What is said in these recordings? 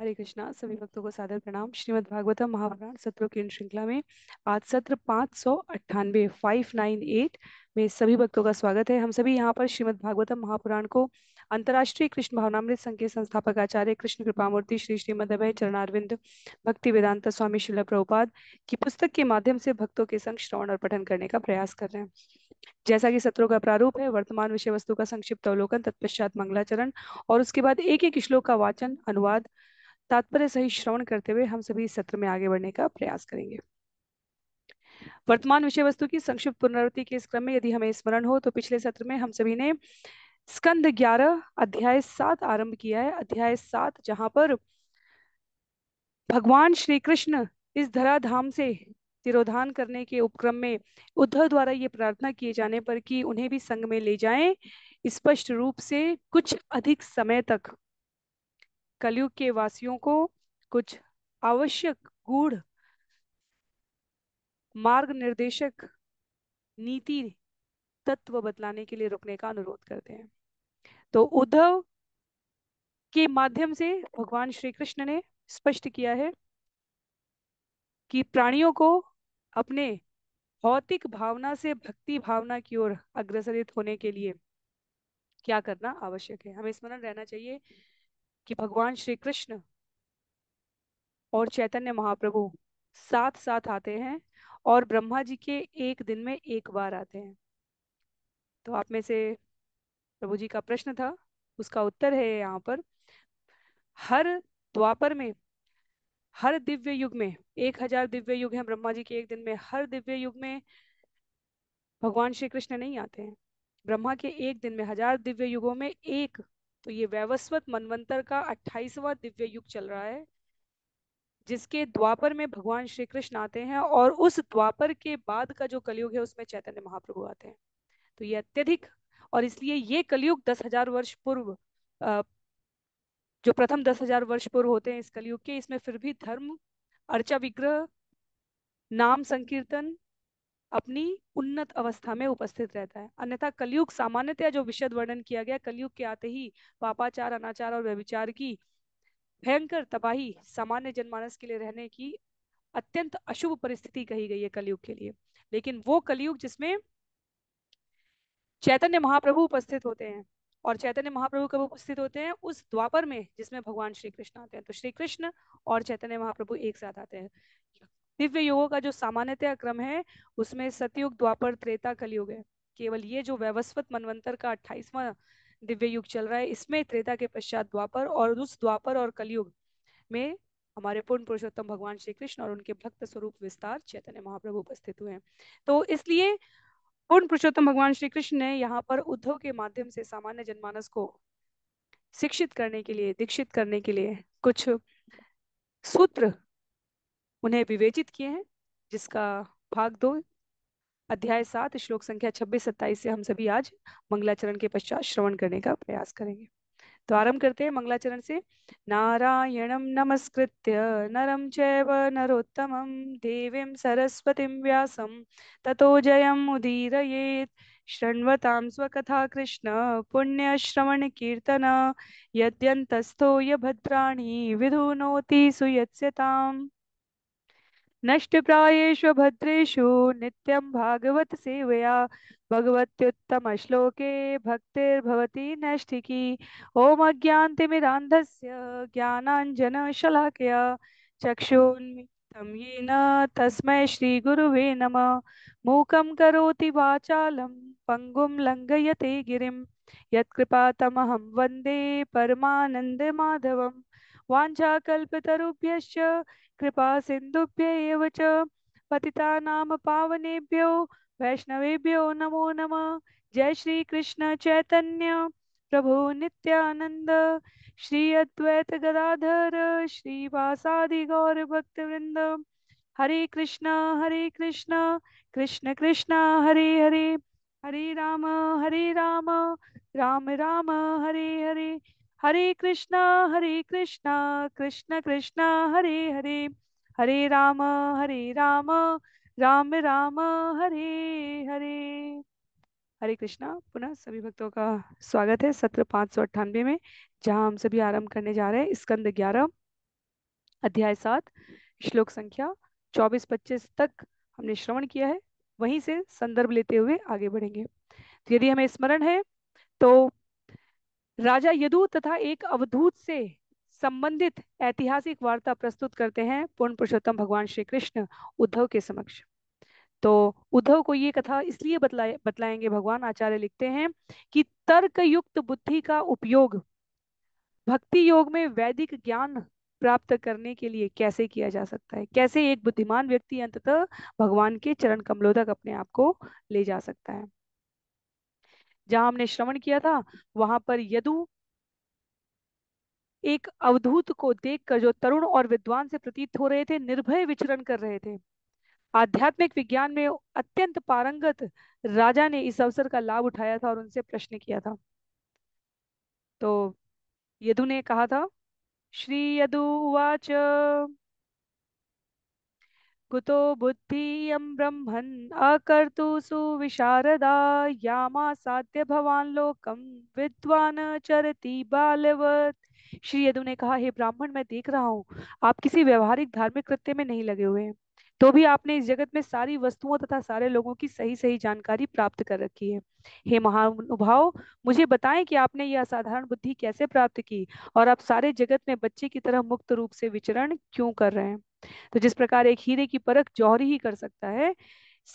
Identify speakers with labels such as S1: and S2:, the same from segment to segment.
S1: हरे कृष्णा सभी भक्तों को सादर प्रणाम श्रीमद् भागवतम महापुराण सत्रों की श्रृंखला में आज सत्र पाँच सौ अट्ठानवे फाइव नाइन एट में सभी भक्तों का स्वागत है हम सभी यहाँ पर श्रीमद् भागवतम महापुराण को अंतर्राष्ट्रीय कृष्ण भावनामृत संघ के संस्थापक आचार्य कृष्ण कृपामूर्ति श्री श्रीमद अभय चरणारविंद भक्ति वेदांत स्वामी शिला प्रभुपाद की पुस्तक के माध्यम से भक्तों के संग श्रवण और पठन करने का प्रयास कर रहे हैं जैसा कि सत्रों का प्रारूप है वर्तमान विषय वस्तु का संक्षिप्त अवलोकन तत्पश्चात मंगलाचरण और उसके बाद एक एक श्लोक का वाचन अनुवाद तात्पर्य सही श्रवण करते हुए हम सभी सत्र में आगे बढ़ने का प्रयास करेंगे वर्तमान विषय वस्तु की संक्षिप्त पुनरावृत्ति के इस क्रम में यदि हमें स्मरण हो तो पिछले सत्र में हम सभी ने स्कंद ग्यारह अध्याय सात आरंभ किया है अध्याय सात जहां पर भगवान श्री कृष्ण इस धराधाम से तिरोधान करने के उपक्रम में उद्धव द्वारा ये प्रार्थना किए जाने पर कि उन्हें भी संग में ले जाएं स्पष्ट रूप से कुछ अधिक समय तक कलयुग के वासियों को कुछ आवश्यक गूढ़ मार्ग निर्देशक नीति तत्व बतलाने के लिए रुकने का अनुरोध करते हैं तो उद्धव के माध्यम से भगवान श्री कृष्ण ने स्पष्ट किया है कि प्राणियों को अपने भौतिक भावना से भक्ति भावना की ओर अग्रसरित होने के लिए क्या करना आवश्यक है हमें स्मरण रहना चाहिए कि भगवान श्री कृष्ण और चैतन्य महाप्रभु साथ साथ आते हैं और ब्रह्मा जी के एक दिन में एक बार आते हैं तो आप में से प्रभु जी का प्रश्न था उसका उत्तर है यहाँ पर हर द्वापर में हर दिव्य युग में एक हजार दिव्य युग है ब्रह्मा जी के एक दिन में हर दिव्य युग में भगवान श्री कृष्ण नहीं आते हैं ब्रह्मा के एक दिन में हजार दिव्य युगों में एक तो ये वैवस्वत मनवंतर का अट्ठाईसवा दिव्य युग चल रहा है जिसके द्वापर में भगवान श्री कृष्ण आते हैं और उस द्वापर के बाद का जो कलयुग है उसमें चैतन्य महाप्रभु आते हैं तो ये अत्यधिक और इसलिए ये कलयुग दस हजार वर्ष पूर्व जो प्रथम दस हजार वर्ष पूर्व होते हैं इस कलयुग के इसमें फिर भी धर्म अर्चा विग्रह नाम संकीर्तन अपनी उन्नत अवस्था में उपस्थित रहता है अन्यथा कलयुग सामान्यतया जो विशद वर्णन किया गया कलयुग के आते ही पापाचार अनाचार और व्यविचार की भयंकर तबाही सामान्य जनमानस के लिए रहने की अत्यंत अशुभ परिस्थिति कही गई है कलयुग के लिए लेकिन वो कलयुग जिसमें चैतन्य महाप्रभु उपस्थित होते हैं और चैतन्य महाप्रभु कब उपस्थित होते हैं उस द्वापर में जिसमें भगवान श्री कृष्ण आते हैं तो श्री कृष्ण और चैतन्य महाप्रभु एक साथ आते हैं दिव्य युगों का जो सामान्यतः क्रम है उसमें सतयुग द्वापर त्रेता कलयुग है केवल ये जो वैवस्वत मनवंतर का अट्ठाईसवा दिव्य युग चल रहा है इसमें त्रेता के पश्चात द्वापर और उस द्वापर और कलयुग में हमारे पूर्ण पुरुषोत्तम भगवान श्री कृष्ण और उनके भक्त स्वरूप विस्तार चैतन्य महाप्रभु उपस्थित हुए हैं तो इसलिए पूर्ण पुरुषोत्तम भगवान श्री कृष्ण ने यहाँ पर उद्धव के माध्यम से सामान्य जनमानस को शिक्षित करने के लिए दीक्षित करने के लिए कुछ सूत्र उन्हें विवेचित किए हैं जिसका भाग दो अध्याय सात श्लोक संख्या छब्बीस सत्ताईस से हम सभी आज मंगलाचरण के पश्चात श्रवण करने का प्रयास करेंगे तो आरंभ करते हैं मंगलाचरण से नारायणम नमस्कृत्य नरम चैव नरोत्तमम देवीम सरस्वतीम व्यासम ततो जयम उदीर शृण्वतां स्वकथा कृष्ण पुण्यश्रवणकीर्तन यद्यन्तस्थो यभद्राणि विधुनोति सुयत्स्यताम् नष्ट प्रायेश भद्रेशु नित्यं भागवत सेवया भगवत्युत्तम श्लोके भक्तिर्भवती नष्टिकी ओम नैष्ठिकी ॐ ज्ञानांजन शलाकया चक्षुन्मितं येन तस्मै श्री गुरुवे नमः मूकं करोति वाचालं पंगुं लंगयते गिरिं यत्कृपातमहं वन्दे माधवं वाञ्छाकल्पतरुभ्यश्च कृपा एव च पावनेभ्यो वैष्णवेभ्यो नमो नमः जय श्री कृष्ण चैतन्य प्रभु नित्यानंद श्री अद्वैत गदाधर श्रीवासादि गौर भक्तवृंद हरे कृष्णा हरे कृष्णा कृष्ण कृष्णा हरे हरे हरे राम हरे राम राम राम हरे हरे हरे कृष्णा हरे कृष्णा कृष्ण कृष्णा हरे हरे हरे राम हरे राम राम राम हरे हरे हरे कृष्णा पुनः सभी भक्तों का स्वागत है सत्र पाँच सौ अट्ठानबे में जहाँ हम सभी आरंभ करने जा रहे हैं स्कंद ग्यारह अध्याय सात श्लोक संख्या चौबीस पच्चीस तक हमने श्रवण किया है वहीं से संदर्भ लेते हुए आगे बढ़ेंगे तो यदि हमें स्मरण है तो राजा यदु तथा एक अवधूत से संबंधित ऐतिहासिक वार्ता प्रस्तुत करते हैं पूर्ण पुरुषोत्तम भगवान श्री कृष्ण उद्धव के समक्ष तो उद्धव को ये कथा इसलिए बतलाए बतलाएंगे भगवान आचार्य लिखते हैं कि तर्क युक्त बुद्धि का उपयोग भक्ति योग में वैदिक ज्ञान प्राप्त करने के लिए कैसे किया जा सकता है कैसे एक बुद्धिमान व्यक्ति अंततः भगवान के चरण कमलों तक अपने आप को ले जा सकता है जहां हमने श्रवण किया था वहां पर यदु एक अवधूत को देखकर जो तरुण और विद्वान से प्रतीत हो रहे थे निर्भय विचरण कर रहे थे आध्यात्मिक विज्ञान में अत्यंत पारंगत राजा ने इस अवसर का लाभ उठाया था और उनसे प्रश्न किया था तो यदु ने कहा था श्री यदुवाच कुतो बुद्धियं ब्रह्मन् अकर्तु सुविशारदा साध्य भवान लोकम विद्वान चरति बालवत श्री यदु ने कहा हे ब्राह्मण मैं देख रहा हूँ आप किसी व्यवहारिक धार्मिक कृत्य में नहीं लगे हुए हैं तो भी आपने इस जगत में सारी वस्तुओं तथा सारे लोगों की सही सही जानकारी प्राप्त कर रखी है हे महानुभाव मुझे बताएं कि आपने यह असाधारण बुद्धि कैसे प्राप्त की और आप सारे जगत में बच्चे की तरह मुक्त रूप से विचरण क्यों कर रहे हैं तो जिस प्रकार एक हीरे की परख जौहरी ही कर सकता है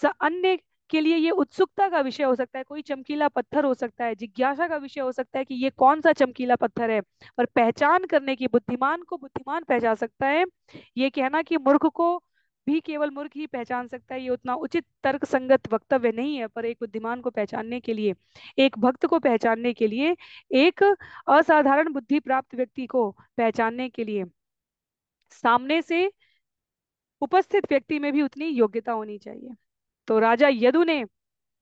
S1: अन्य के लिए ये उत्सुकता का विषय हो सकता है कोई चमकीला पत्थर हो सकता है जिज्ञासा का विषय हो सकता है कि ये कौन सा चमकीला पत्थर है और पहचान करने की बुद्धिमान को बुद्धिमान पहचान सकता है ये कहना कि मूर्ख को भी केवल मूर्ख ही पहचान सकता है ये उतना उचित तर्क संगत वक्तव्य नहीं है पर एक बुद्धिमान को पहचानने के लिए एक भक्त को पहचानने के लिए एक असाधारण बुद्धि प्राप्त व्यक्ति को पहचानने के लिए सामने से उपस्थित व्यक्ति में भी उतनी योग्यता होनी चाहिए तो राजा यदु ने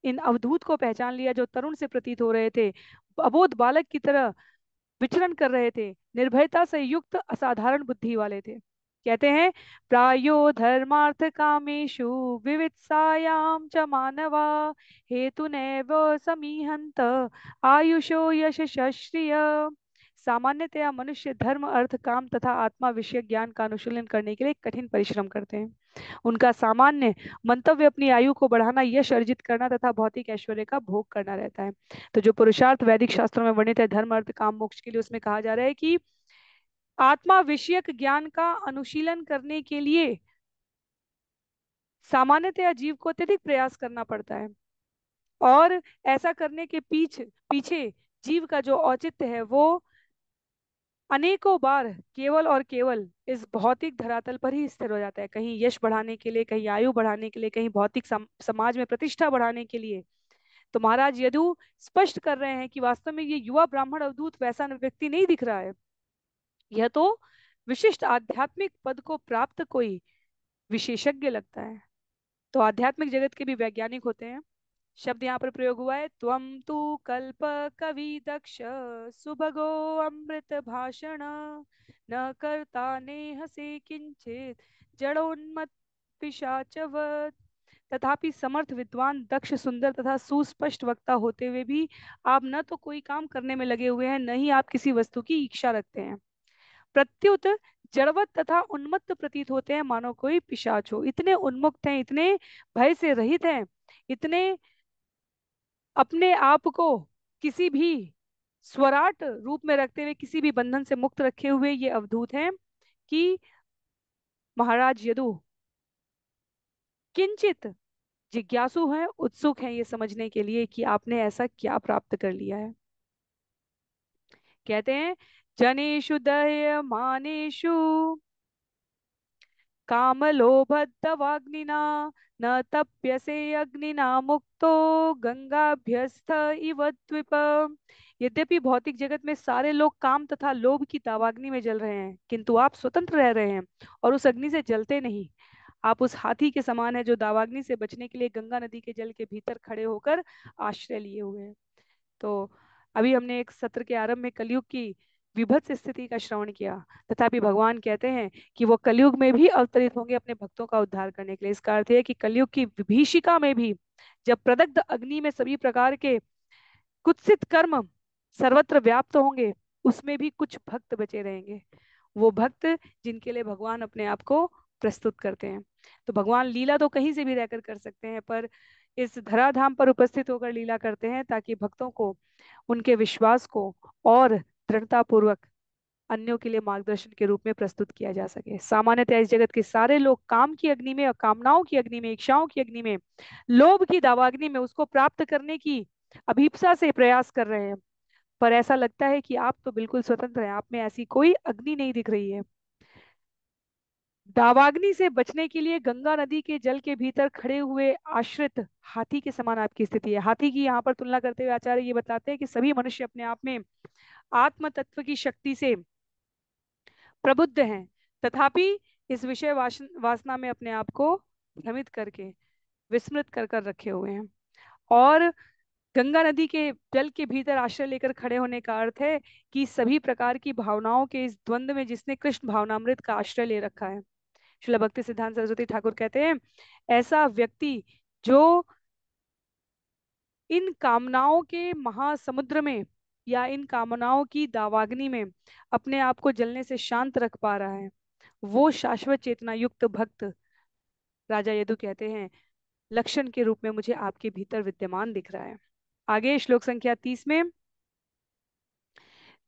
S1: इन अवधूत को पहचान लिया जो तरुण से प्रतीत हो रहे थे अबोध बालक की तरह विचरण कर रहे थे निर्भयता से युक्त असाधारण बुद्धि वाले थे कहते हैं प्रायो धर्मार्थ कामेशु विवित्सायाम च मानवा हेतु नैव समीहंत आयुषो यशश्रिय सामान्यतया मनुष्य धर्म अर्थ काम तथा आत्मा विषय ज्ञान का अनुशीलन करने के लिए कठिन परिश्रम करते हैं उनका सामान्य मंतव्य अपनी आयु को बढ़ाना यश अर्जित करना तथा भौतिक ऐश्वर्य का भोग करना रहता है तो जो पुरुषार्थ वैदिक शास्त्रों में वर्णित है धर्म अर्थ काम मोक्ष के लिए उसमें कहा जा रहा है कि आत्मा विषयक ज्ञान का अनुशीलन करने के लिए सामान्यतया जीव को अत्यधिक प्रयास करना पड़ता है और ऐसा करने के पीछे पीछे जीव का जो औचित्य है वो अनेकों बार केवल और केवल इस भौतिक धरातल पर ही स्थिर हो जाता है कहीं यश बढ़ाने के लिए कहीं आयु बढ़ाने के लिए कहीं भौतिक सम, समाज में प्रतिष्ठा बढ़ाने के लिए तो महाराज यदु स्पष्ट कर रहे हैं कि वास्तव में ये युवा ब्राह्मण अवधूत वैसा व्यक्ति नहीं दिख रहा है यह तो विशिष्ट आध्यात्मिक पद को प्राप्त कोई विशेषज्ञ लगता है तो आध्यात्मिक जगत के भी वैज्ञानिक होते हैं शब्द यहाँ पर प्रयोग हुआ है त्वम तु कल्प कवि दक्ष सुभगो अमृत भाषण न करता ने हसे किंचित जड़ोन्मत पिशाचवत तथापि समर्थ विद्वान दक्ष सुंदर तथा सुस्पष्ट वक्ता होते हुए भी आप न तो कोई काम करने में लगे हुए हैं न ही आप किसी वस्तु की इच्छा रखते हैं प्रत्युत जड़वत तथा उन्मत्त प्रतीत होते हैं मानो कोई पिशाच हो इतने उन्मुक्त हैं इतने भय से रहित हैं इतने अपने आप को किसी भी स्वराट रूप में रखते हुए किसी भी बंधन से मुक्त रखे हुए ये अवधूत हैं कि महाराज यदु किंचित जिज्ञासु हैं उत्सुक हैं ये समझने के लिए कि आपने ऐसा क्या प्राप्त कर लिया है कहते हैं जनेशु दया मानेशु कामलोभद्दवाग्निना न तप्यसे अग्निना मुक्तो गंगाभ्यस्थ इव द्वीप यद्यपि भौतिक जगत में सारे लोग काम तथा लोभ की तावाग्नि में जल रहे हैं किंतु आप स्वतंत्र रह रहे हैं और उस अग्नि से जलते नहीं आप उस हाथी के समान है जो दावाग्नि से बचने के लिए गंगा नदी के जल के भीतर खड़े होकर आश्रय लिए हुए हैं तो अभी हमने एक सत्र के आरंभ में कलयुग की विभत्स स्थिति का श्रवण किया तथा भी भगवान कहते हैं कि वो कलयुग में भी अवतरित होंगे अपने भक्तों का उद्धार करने के लिए इसका अर्थ है कि कलयुग की विभीषिका में भी जब प्रदग्ध अग्नि में सभी प्रकार के कुत्सित कर्म सर्वत्र व्याप्त होंगे उसमें भी कुछ भक्त बचे रहेंगे वो भक्त जिनके लिए भगवान अपने आप को प्रस्तुत करते हैं तो भगवान लीला तो कहीं से भी रहकर कर सकते हैं पर इस धराधाम पर उपस्थित होकर लीला करते हैं ताकि भक्तों को उनके विश्वास को और दृढ़तापूर्वक अन्यों के लिए मार्गदर्शन के रूप में प्रस्तुत किया जा सके सामान्यतः इस जगत के सारे लोग काम की अग्नि में और कामनाओं की अग्नि में इच्छाओं की अग्नि में लोभ की दावाग्नि में उसको प्राप्त करने की अभिप्सा से प्रयास कर रहे हैं पर ऐसा लगता है कि आप तो बिल्कुल स्वतंत्र हैं आप में ऐसी कोई अग्नि नहीं दिख रही है दावाग्नि से बचने के लिए गंगा नदी के जल के भीतर खड़े हुए आश्रित हाथी के समान आपकी स्थिति है हाथी की यहाँ पर तुलना करते हुए आचार्य ये बताते हैं कि सभी मनुष्य अपने आप में आत्म तत्व की शक्ति से प्रबुद्ध हैं तथापि इस विषय वासना में अपने आप को भ्रमित करके विस्मृत कर कर रखे हुए हैं और गंगा नदी के जल के भीतर आश्रय लेकर खड़े होने का अर्थ है कि सभी प्रकार की भावनाओं के इस द्वंद में जिसने कृष्ण भावनामृत का आश्रय ले रखा है शिला भक्ति सिद्धांत सरस्वती ठाकुर कहते हैं ऐसा व्यक्ति जो इन कामनाओं के महासमुद्र में या इन कामनाओं की दावाग्नि में अपने आप को जलने से शांत रख पा रहा है वो शाश्वत चेतना युक्त भक्त राजा यदु कहते हैं लक्षण के रूप में मुझे आपके भीतर विद्यमान दिख रहा है आगे श्लोक संख्या तीस में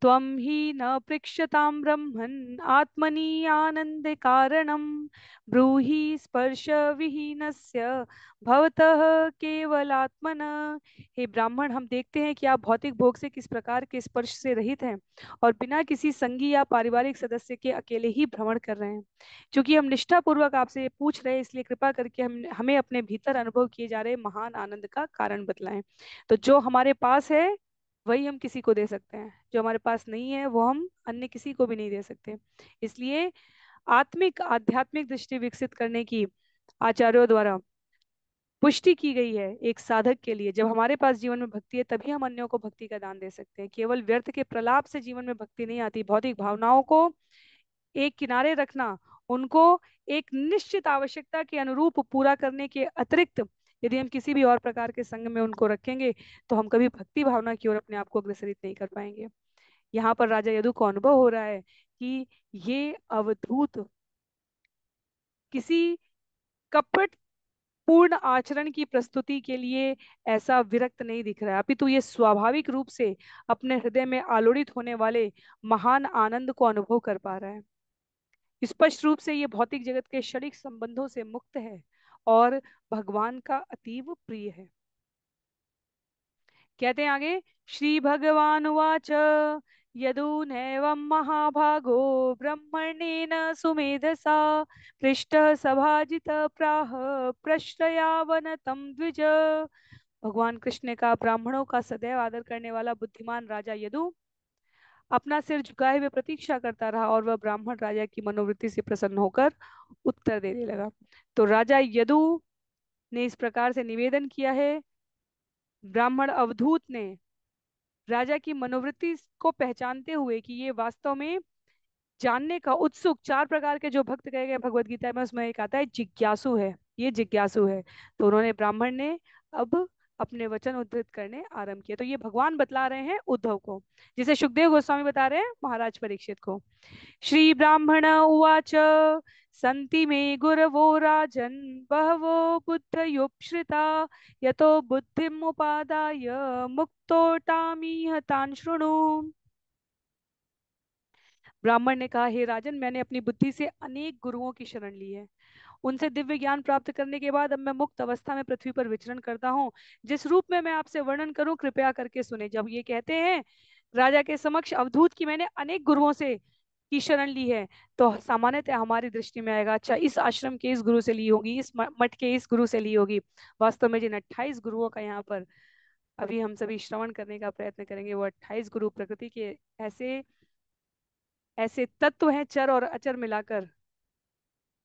S1: त्वं हि न पृक्षतां ब्रह्मन् आत्मनि आनन्दकारणं ब्रूहि स्पर्शविहीनस्य भवतः केवलात्मन हे ब्राह्मण हम देखते हैं कि आप भौतिक भोग से किस प्रकार के स्पर्श से रहित हैं और बिना किसी संगी या पारिवारिक सदस्य के अकेले ही भ्रमण कर रहे हैं क्योंकि हम निष्ठापूर्वक आपसे पूछ रहे हैं इसलिए कृपा करके हम हमें अपने भीतर अनुभव किए जा रहे महान आनंद का कारण बतलाएं तो जो हमारे पास है वही हम किसी को दे सकते हैं जो हमारे पास नहीं है वो हम अन्य किसी को भी नहीं दे सकते इसलिए आत्मिक आध्यात्मिक दृष्टि विकसित करने की आचार्यों द्वारा पुष्टि की गई है एक साधक के लिए जब हमारे पास जीवन में भक्ति है तभी हम अन्यों को भक्ति का दान दे सकते हैं केवल व्यर्थ के प्रलाप से जीवन में भक्ति नहीं आती भौतिक भावनाओं को एक किनारे रखना उनको एक निश्चित आवश्यकता के अनुरूप पूरा करने के अतिरिक्त यदि हम किसी भी और प्रकार के संग में उनको रखेंगे तो हम कभी भक्ति भावना की ओर अपने आप को अग्रसरित नहीं कर पाएंगे यहाँ पर राजा यदु को अनुभव हो रहा है कि ये अवधूत किसी कपट पूर्ण आचरण की प्रस्तुति के लिए ऐसा विरक्त नहीं दिख रहा है अपितु ये स्वाभाविक रूप से अपने हृदय में आलोड़ित होने वाले महान आनंद को अनुभव कर पा रहा है स्पष्ट रूप से ये भौतिक जगत के क्षणिक संबंधों से मुक्त है और भगवान का अतीब प्रिय है कहते हैं आगे श्री भगवान वाच यदून एवं महाभागो ब्रह्मणेन सुमेधसा पृष्ठ सभाजित प्राह तम द्विज भगवान कृष्ण का ब्राह्मणों का सदैव आदर करने वाला बुद्धिमान राजा यदु अपना सिर झुकाए हुए प्रतीक्षा करता रहा और वह ब्राह्मण राजा की मनोवृत्ति से प्रसन्न होकर उत्तर देने लगा तो राजा यदु ने इस प्रकार से निवेदन किया है ब्राह्मण अवधूत ने राजा की मनोवृत्ति को पहचानते हुए कि ये वास्तव में जानने का उत्सुक चार प्रकार के जो भक्त कहे गए भगवत गीता में उसमें एक आता है जिज्ञासु है ये जिज्ञासु है तो उन्होंने ब्राह्मण ने अब अपने वचन उद्धृत करने आरंभ किया तो ये भगवान बतला रहे हैं उद्धव को जिसे सुखदेव गोस्वामी बता रहे हैं महाराज परीक्षित को श्री ब्राह्मण उवाच संति मे गुरवो राजन बहवो बुद्ध बुद्धयोप्श्रिता यतो बुद्धिमुपादाय मुक्तोटामीह हतान शृणु ब्राह्मण ने कहा हे राजन मैंने अपनी बुद्धि से अनेक गुरुओं की शरण ली है उनसे दिव्य ज्ञान प्राप्त करने के बाद अब मैं मुक्त अवस्था में पृथ्वी पर विचरण करता हूँ जिस रूप में मैं आपसे वर्णन करूँ कृपया करके सुने जब ये कहते हैं राजा के समक्ष अवधूत की मैंने अनेक गुरुओं से की शरण ली है तो सामान्यतः हमारी दृष्टि में आएगा अच्छा इस आश्रम के इस गुरु से ली होगी इस मठ के इस गुरु से ली होगी वास्तव में जिन अट्ठाईस गुरुओं का यहाँ पर अभी हम सभी श्रवण करने का प्रयत्न करेंगे वो अट्ठाईस गुरु प्रकृति के ऐसे ऐसे तत्व हैं चर और अचर मिलाकर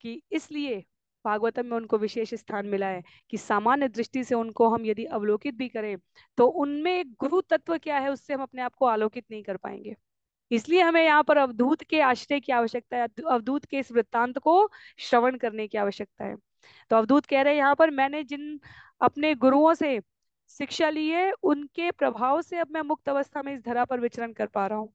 S1: कि इसलिए भागवतम में उनको विशेष स्थान मिला है कि सामान्य दृष्टि से उनको हम यदि अवलोकित भी करें तो उनमें गुरु तत्व क्या है उससे हम अपने आप को आलोकित नहीं कर पाएंगे इसलिए हमें यहाँ पर अवधूत के आश्रय की आवश्यकता है अवधूत के इस वृत्तांत को श्रवण करने की आवश्यकता है तो अवधूत कह रहे हैं यहाँ पर मैंने जिन अपने गुरुओं से शिक्षा ली है उनके प्रभाव से अब मैं मुक्त अवस्था में इस धरा पर विचरण कर पा रहा हूँ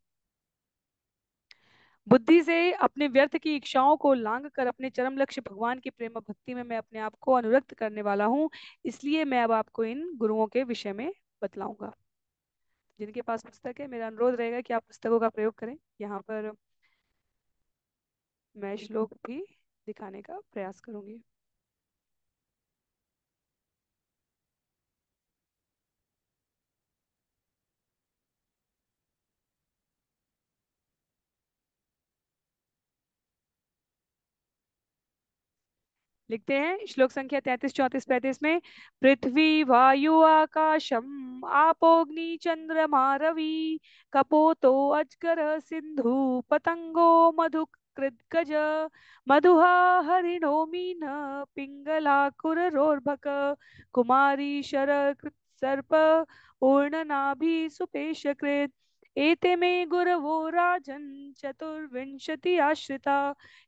S1: बुद्धि से अपने व्यर्थ की इच्छाओं को लांग कर अपने चरम लक्ष्य भगवान की प्रेम भक्ति में मैं अपने आप को अनुरक्त करने वाला हूँ इसलिए मैं अब आपको इन गुरुओं के विषय में बतलाऊंगा जिनके पास पुस्तक है मेरा अनुरोध रहेगा कि आप पुस्तकों का प्रयोग करें यहाँ पर मैं श्लोक भी दिखाने का प्रयास करूंगी लिखते हैं श्लोक संख्या तैतीस चौतीस पैंतीस में पृथ्वी वायु आकाशम आपोग्नि चंद्रमा रवि कपोतो अजगर सिंधु पतंगो मधु कृद्गज मधुहा हरिणो मीन पिंगला कुररोर्भक कुमारी शर कृत सर्प सुपेश कृत एते मे गुरवो राजन् चतुर्विंशति आश्रिता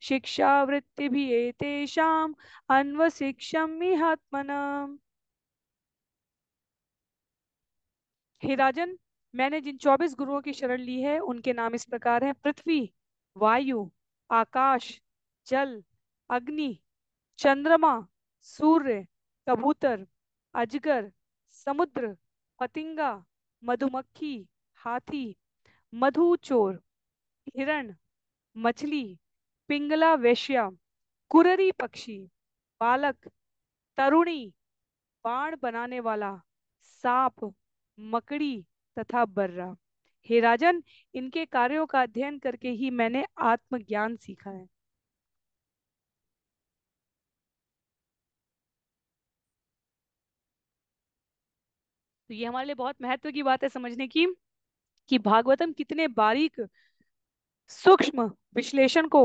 S1: शिक्षावृत्तिभिः एतेषाम् अन्वशिक्षमिहात्मना हे राजन मैंने जिन चौबीस गुरुओं की शरण ली है उनके नाम इस प्रकार हैं पृथ्वी वायु आकाश जल अग्नि चंद्रमा सूर्य कबूतर अजगर समुद्र पतिंगा मधुमक्खी हाथी मधु चोर हिरण मछली पिंगला वेश्या कुररी पक्षी बालक तरुणी बाण बनाने वाला सांप मकड़ी तथा बर्रा हे राजन इनके कार्यों का अध्ययन करके ही मैंने आत्मज्ञान सीखा है तो ये हमारे लिए बहुत महत्व की बात है समझने की कि भागवतम कितने बारीक सूक्ष्म विश्लेषण को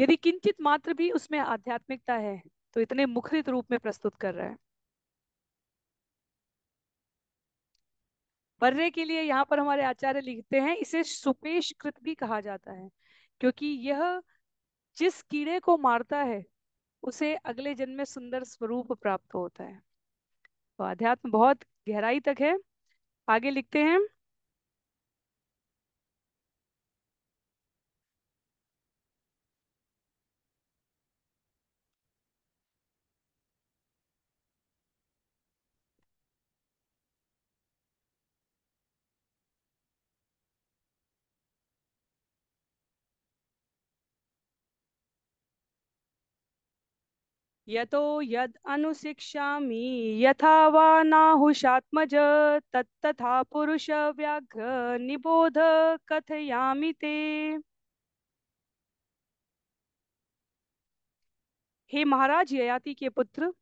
S1: यदि किंचित मात्र भी उसमें आध्यात्मिकता है तो इतने मुखरित रूप में प्रस्तुत कर रहा है बर्रे के लिए यहाँ पर हमारे आचार्य लिखते हैं इसे सुपेश कृत भी कहा जाता है क्योंकि यह जिस कीड़े को मारता है उसे अगले जन्म में सुंदर स्वरूप प्राप्त होता है तो अध्यात्म बहुत गहराई तक है आगे लिखते हैं यतो यद अनुशिक्षामि यथा वा नाहुषात्मज तत्तथा पुरुष व्याघ्र निबोध कथयामि ते हे महाराज ययाति के पुत्र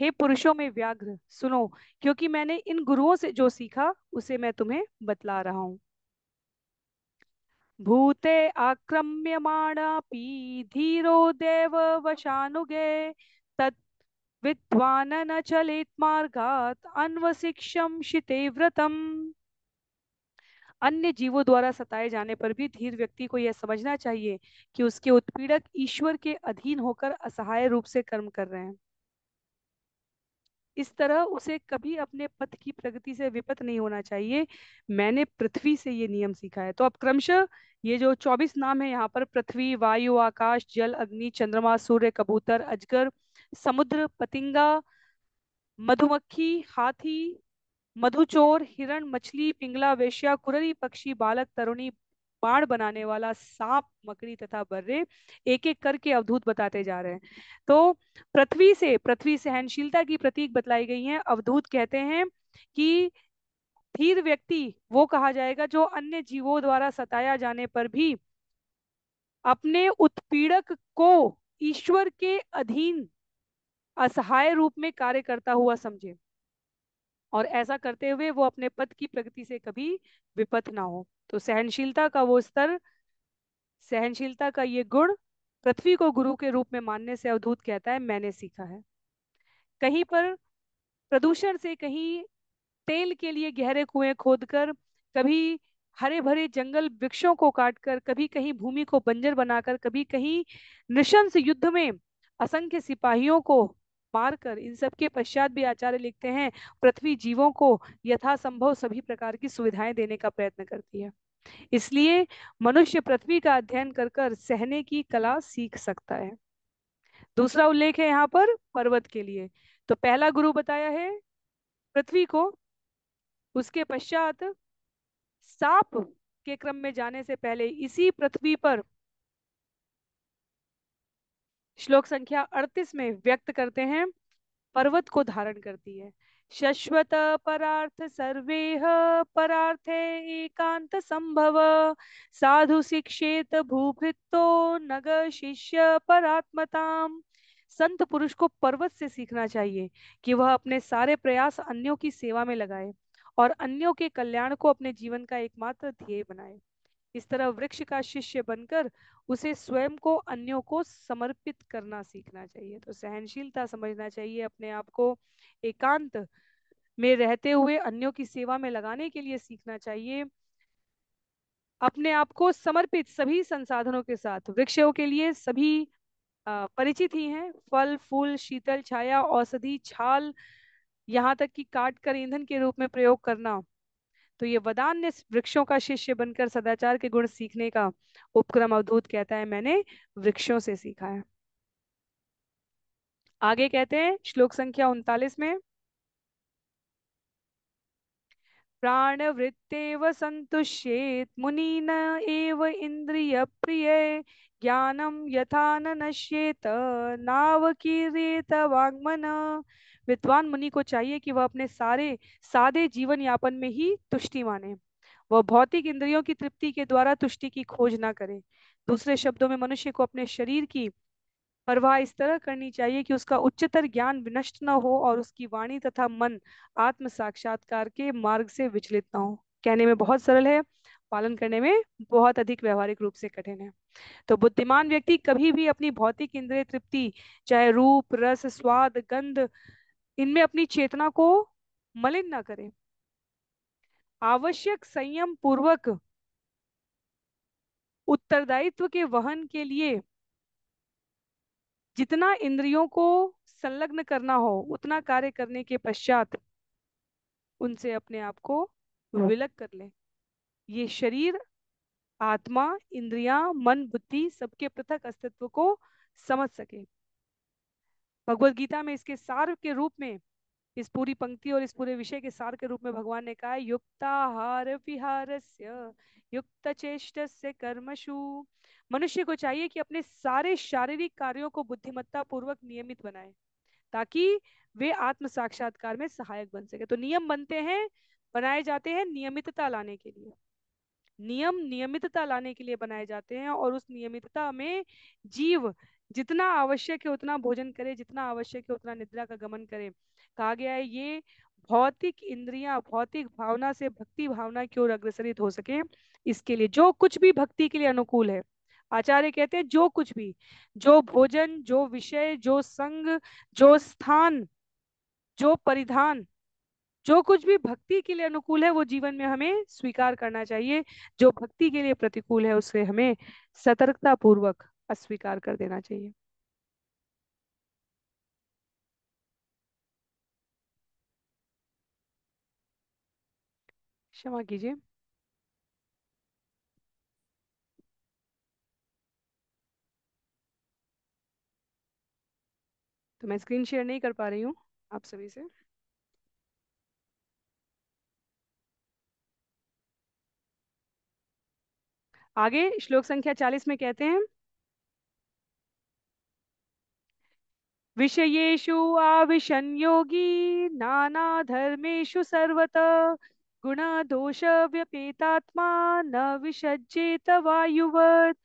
S1: हे पुरुषों में व्याघ्र सुनो क्योंकि मैंने इन गुरुओं से जो सीखा उसे मैं तुम्हें बतला रहा हूं भूते आक्रम्यमाणापि धीरो देव वशानुगे तत् विद्वान न चलेत् मार्गात अन्वशिक्षम शिते व्रतम अन्य जीवों द्वारा सताए जाने पर भी धीर व्यक्ति को यह समझना चाहिए कि उसके उत्पीड़क ईश्वर के अधीन होकर असहाय रूप से कर्म कर रहे हैं इस तरह उसे कभी अपने पथ की प्रगति से विपत नहीं होना चाहिए मैंने पृथ्वी से ये नियम सीखा है तो अब क्रमशः ये जो चौबीस नाम है यहाँ पर पृथ्वी वायु आकाश जल अग्नि चंद्रमा सूर्य कबूतर अजगर समुद्र पतिंगा मधुमक्खी हाथी मधुचोर हिरण मछली पिंगला वेश्या कुररी पक्षी बालक तरुणी बाण बनाने वाला सांप मकड़ी तथा बर्रे एक एक करके अवधूत बताते जा रहे हैं तो पृथ्वी से पृथ्वी सहनशीलता की प्रतीक बतलाई गई है अवधूत कहते हैं कि धीर व्यक्ति वो कहा जाएगा जो अन्य जीवों द्वारा सताया जाने पर भी अपने उत्पीड़क को ईश्वर के अधीन असहाय रूप में कार्य करता हुआ समझे और ऐसा करते हुए वो अपने पद की प्रगति से कभी विपत ना हो तो सहनशीलता का वो स्तर सहनशीलता का ये गुण पृथ्वी को गुरु के रूप में मानने से अवधूत कहता है मैंने सीखा है कहीं पर प्रदूषण से कहीं तेल के लिए गहरे कुएं खोदकर कभी हरे भरे जंगल वृक्षों को काटकर कभी कहीं भूमि को बंजर बनाकर कभी कहीं निशंस युद्ध में असंख्य सिपाहियों को पार कर इन सब के पश्चात भी आचार्य लिखते हैं पृथ्वी जीवों को यथासंभव सभी प्रकार की सुविधाएं देने का प्रयत्न करती है इसलिए मनुष्य पृथ्वी का अध्ययन कर कर सहने की कला सीख सकता है दूसरा उल्लेख है यहाँ पर पर्वत के लिए तो पहला गुरु बताया है पृथ्वी को उसके पश्चात साप के क्रम में जाने से पहले इसी पृथ्वी पर श्लोक संख्या अड़तीस में व्यक्त करते हैं पर्वत को धारण करती है शश्वत परार्थ सर्वे परार्थे एकांत संभव साधु शिक्षित भूभृत्तो नग शिष्य परात्मताम संत पुरुष को पर्वत से सीखना चाहिए कि वह अपने सारे प्रयास अन्यों की सेवा में लगाए और अन्यों के कल्याण को अपने जीवन का एकमात्र ध्येय बनाए इस तरह वृक्ष का शिष्य बनकर उसे स्वयं को अन्यों को समर्पित करना सीखना चाहिए तो सहनशीलता समझना चाहिए अपने आप को एकांत में रहते हुए अन्यों की सेवा में लगाने के लिए सीखना चाहिए अपने आप को समर्पित सभी संसाधनों के साथ वृक्षों के लिए सभी परिचित ही हैं फल फूल शीतल छाया औषधि छाल यहाँ तक कि काट कर ईंधन के रूप में प्रयोग करना तो ये वदान ने वृक्षों का शिष्य बनकर सदाचार के गुण सीखने का उपक्रम अवधूत कहता है मैंने वृक्षों से सीखा है आगे कहते हैं श्लोक संख्या उनतालीस में संतुष्येत मुनि न एव इंद्रिय प्रिय यथा न नश्येत नाव की विद्वान मुनि को चाहिए कि वह अपने सारे सादे जीवन यापन में ही तुष्टि माने वह भौतिक इंद्रियों की तृप्ति के द्वारा तुष्टि की खोज ना करे दूसरे शब्दों में मनुष्य को अपने शरीर की परवाह इस तरह करनी चाहिए कि उसका उच्चतर ज्ञान विनष्ट न हो और उसकी वाणी तथा मन आत्म साक्षात्कार के मार्ग से विचलित न हो कहने में बहुत सरल है पालन करने में बहुत अधिक व्यवहारिक रूप से कठिन है तो बुद्धिमान व्यक्ति कभी भी अपनी भौतिक इंद्रिय तृप्ति चाहे रूप रस स्वाद गंध इनमें अपनी चेतना को मलिन ना करें आवश्यक संयम पूर्वक उत्तरदायित्व के वहन के लिए जितना इंद्रियों को संलग्न करना हो उतना कार्य करने के पश्चात उनसे अपने आप को हाँ। विलग कर लें ये शरीर आत्मा इंद्रियां मन बुद्धि सबके पृथक अस्तित्व को समझ सके भगवत गीता में इसके सार के रूप में इस पूरी पंक्ति और इस पूरे विषय के सार के रूप में भगवान ने कहा युक्ताहार विहारस्य युक्त चेष्ट कर्मशु मनुष्य को चाहिए कि अपने सारे शारीरिक कार्यों को बुद्धिमत्ता पूर्वक नियमित बनाए ताकि वे आत्म साक्षात्कार में सहायक बन सके तो नियम बनते हैं बनाए जाते हैं नियमितता लाने के लिए नियम नियमितता लाने के लिए बनाए जाते हैं और उस नियमितता में जीव जितना आवश्यक है उतना भोजन करे जितना आवश्यक है उतना निद्रा का गमन करे कहा गया है ये भौतिक इंद्रियां भौतिक भावना से भक्ति भावना की ओर अग्रसरित हो सके इसके लिए जो कुछ भी भक्ति के लिए अनुकूल है आचार्य कहते हैं जो कुछ भी जो भोजन जो विषय जो संग जो स्थान जो परिधान जो कुछ भी भक्ति के लिए अनुकूल है वो जीवन में हमें स्वीकार करना चाहिए जो भक्ति के लिए प्रतिकूल है उसे हमें सतर्कता पूर्वक अस्वीकार कर देना चाहिए क्षमा कीजिए तो मैं स्क्रीन शेयर नहीं कर पा रही हूं आप सभी से आगे श्लोक संख्या चालीस में कहते हैं विषयेषु आविशन योगी गुण दोष व्यपेतात्मा न विसज्जेत वायुवत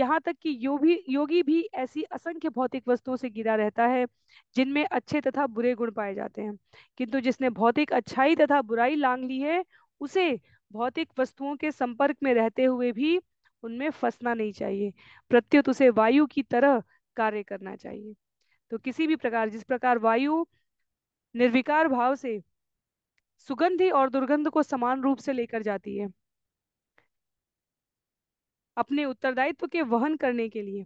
S1: यहाँ तक कि योगी योगी भी ऐसी असंख्य भौतिक वस्तुओं से गिरा रहता है जिनमें अच्छे तथा बुरे गुण पाए जाते हैं किंतु जिसने भौतिक अच्छाई तथा बुराई लांग ली है उसे भौतिक वस्तुओं के संपर्क में रहते हुए भी उनमें फंसना नहीं चाहिए प्रत्युत उसे वायु की तरह कार्य करना चाहिए तो किसी भी प्रकार जिस प्रकार वायु निर्विकार भाव से सुगंधि और दुर्गंध को समान रूप से लेकर जाती है अपने उत्तरदायित्व के वहन करने के लिए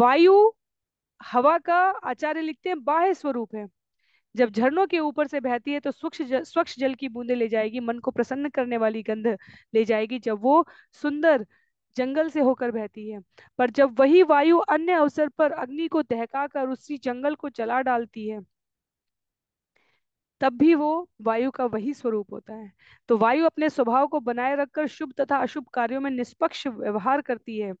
S1: वायु हवा का आचार्य लिखते हैं बाह्य स्वरूप है जब झरनों के ऊपर से बहती है तो स्वच्छ जल, स्वच्छ जल की बूंदे ले जाएगी मन को प्रसन्न करने वाली गंध ले जाएगी जब वो सुंदर जंगल से होकर बहती है पर जब वही वायु अन्य अवसर पर अग्नि को कर उसी जंगल को जला डालती है तब भी वो वायु का वही स्वरूप होता है तो वायु अपने स्वभाव को बनाए रखकर शुभ तथा अशुभ कार्यों में निष्पक्ष व्यवहार करती है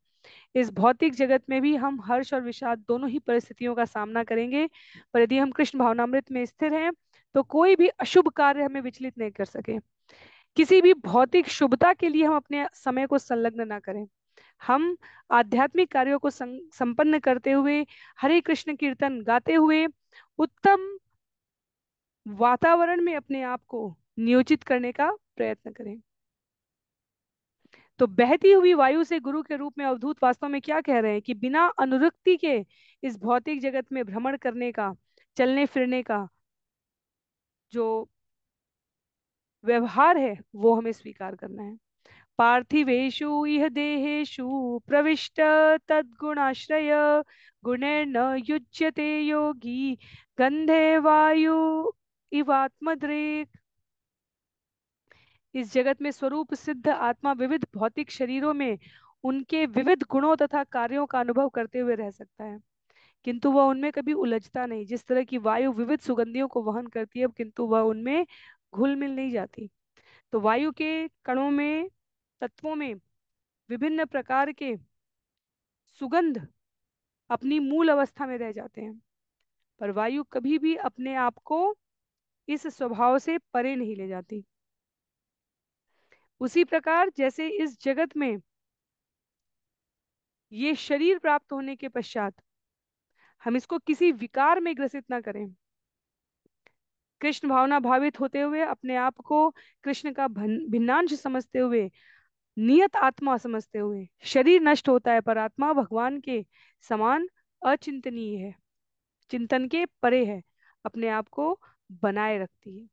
S1: इस भौतिक जगत में भी हम हर्ष और विषाद दोनों ही परिस्थितियों का सामना करेंगे पर यदि हम कृष्ण भावनामृत में स्थिर हैं तो कोई भी अशुभ कार्य हमें विचलित नहीं कर सके किसी भी भौतिक शुभता के लिए हम अपने समय को संलग्न ना करें हम आध्यात्मिक कार्यों को संपन्न करते हुए हरे कृष्ण कीर्तन गाते हुए उत्तम वातावरण में अपने आप को नियोजित करने का प्रयत्न करें तो बहती हुई वायु से गुरु के रूप में अवधूत वास्तव में क्या कह रहे हैं कि बिना अनुरक्ति के इस भौतिक जगत में भ्रमण करने का चलने फिरने का जो व्यवहार है वो हमें स्वीकार करना है पार्थिवेशु इह देहेशु प्रविष्ट तद्गुणाश्रय न युज्यते योगी गंधे वायु इवात्मद्रेक इस जगत में स्वरूप सिद्ध आत्मा विविध भौतिक शरीरों में उनके विविध गुणों तथा कार्यों का अनुभव करते हुए रह सकता है किंतु वह उनमें कभी उलझता नहीं जिस तरह की वायु विविध सुगंधियों को वहन करती है किंतु वह उनमें घुल मिल नहीं जाती तो वायु के कणों में तत्वों में विभिन्न प्रकार के सुगंध अपनी मूल अवस्था में रह जाते हैं पर वायु कभी भी अपने आप को इस स्वभाव से परे नहीं ले जाती उसी प्रकार जैसे इस जगत में ये शरीर प्राप्त होने के पश्चात हम इसको किसी विकार में ग्रसित ना करें कृष्ण भावना भावित होते हुए अपने आप को कृष्ण का भिन्नांश समझते हुए नियत आत्मा समझते हुए शरीर नष्ट होता है पर आत्मा भगवान के समान अचिंतनीय है चिंतन के परे है अपने आप को बनाए रखती है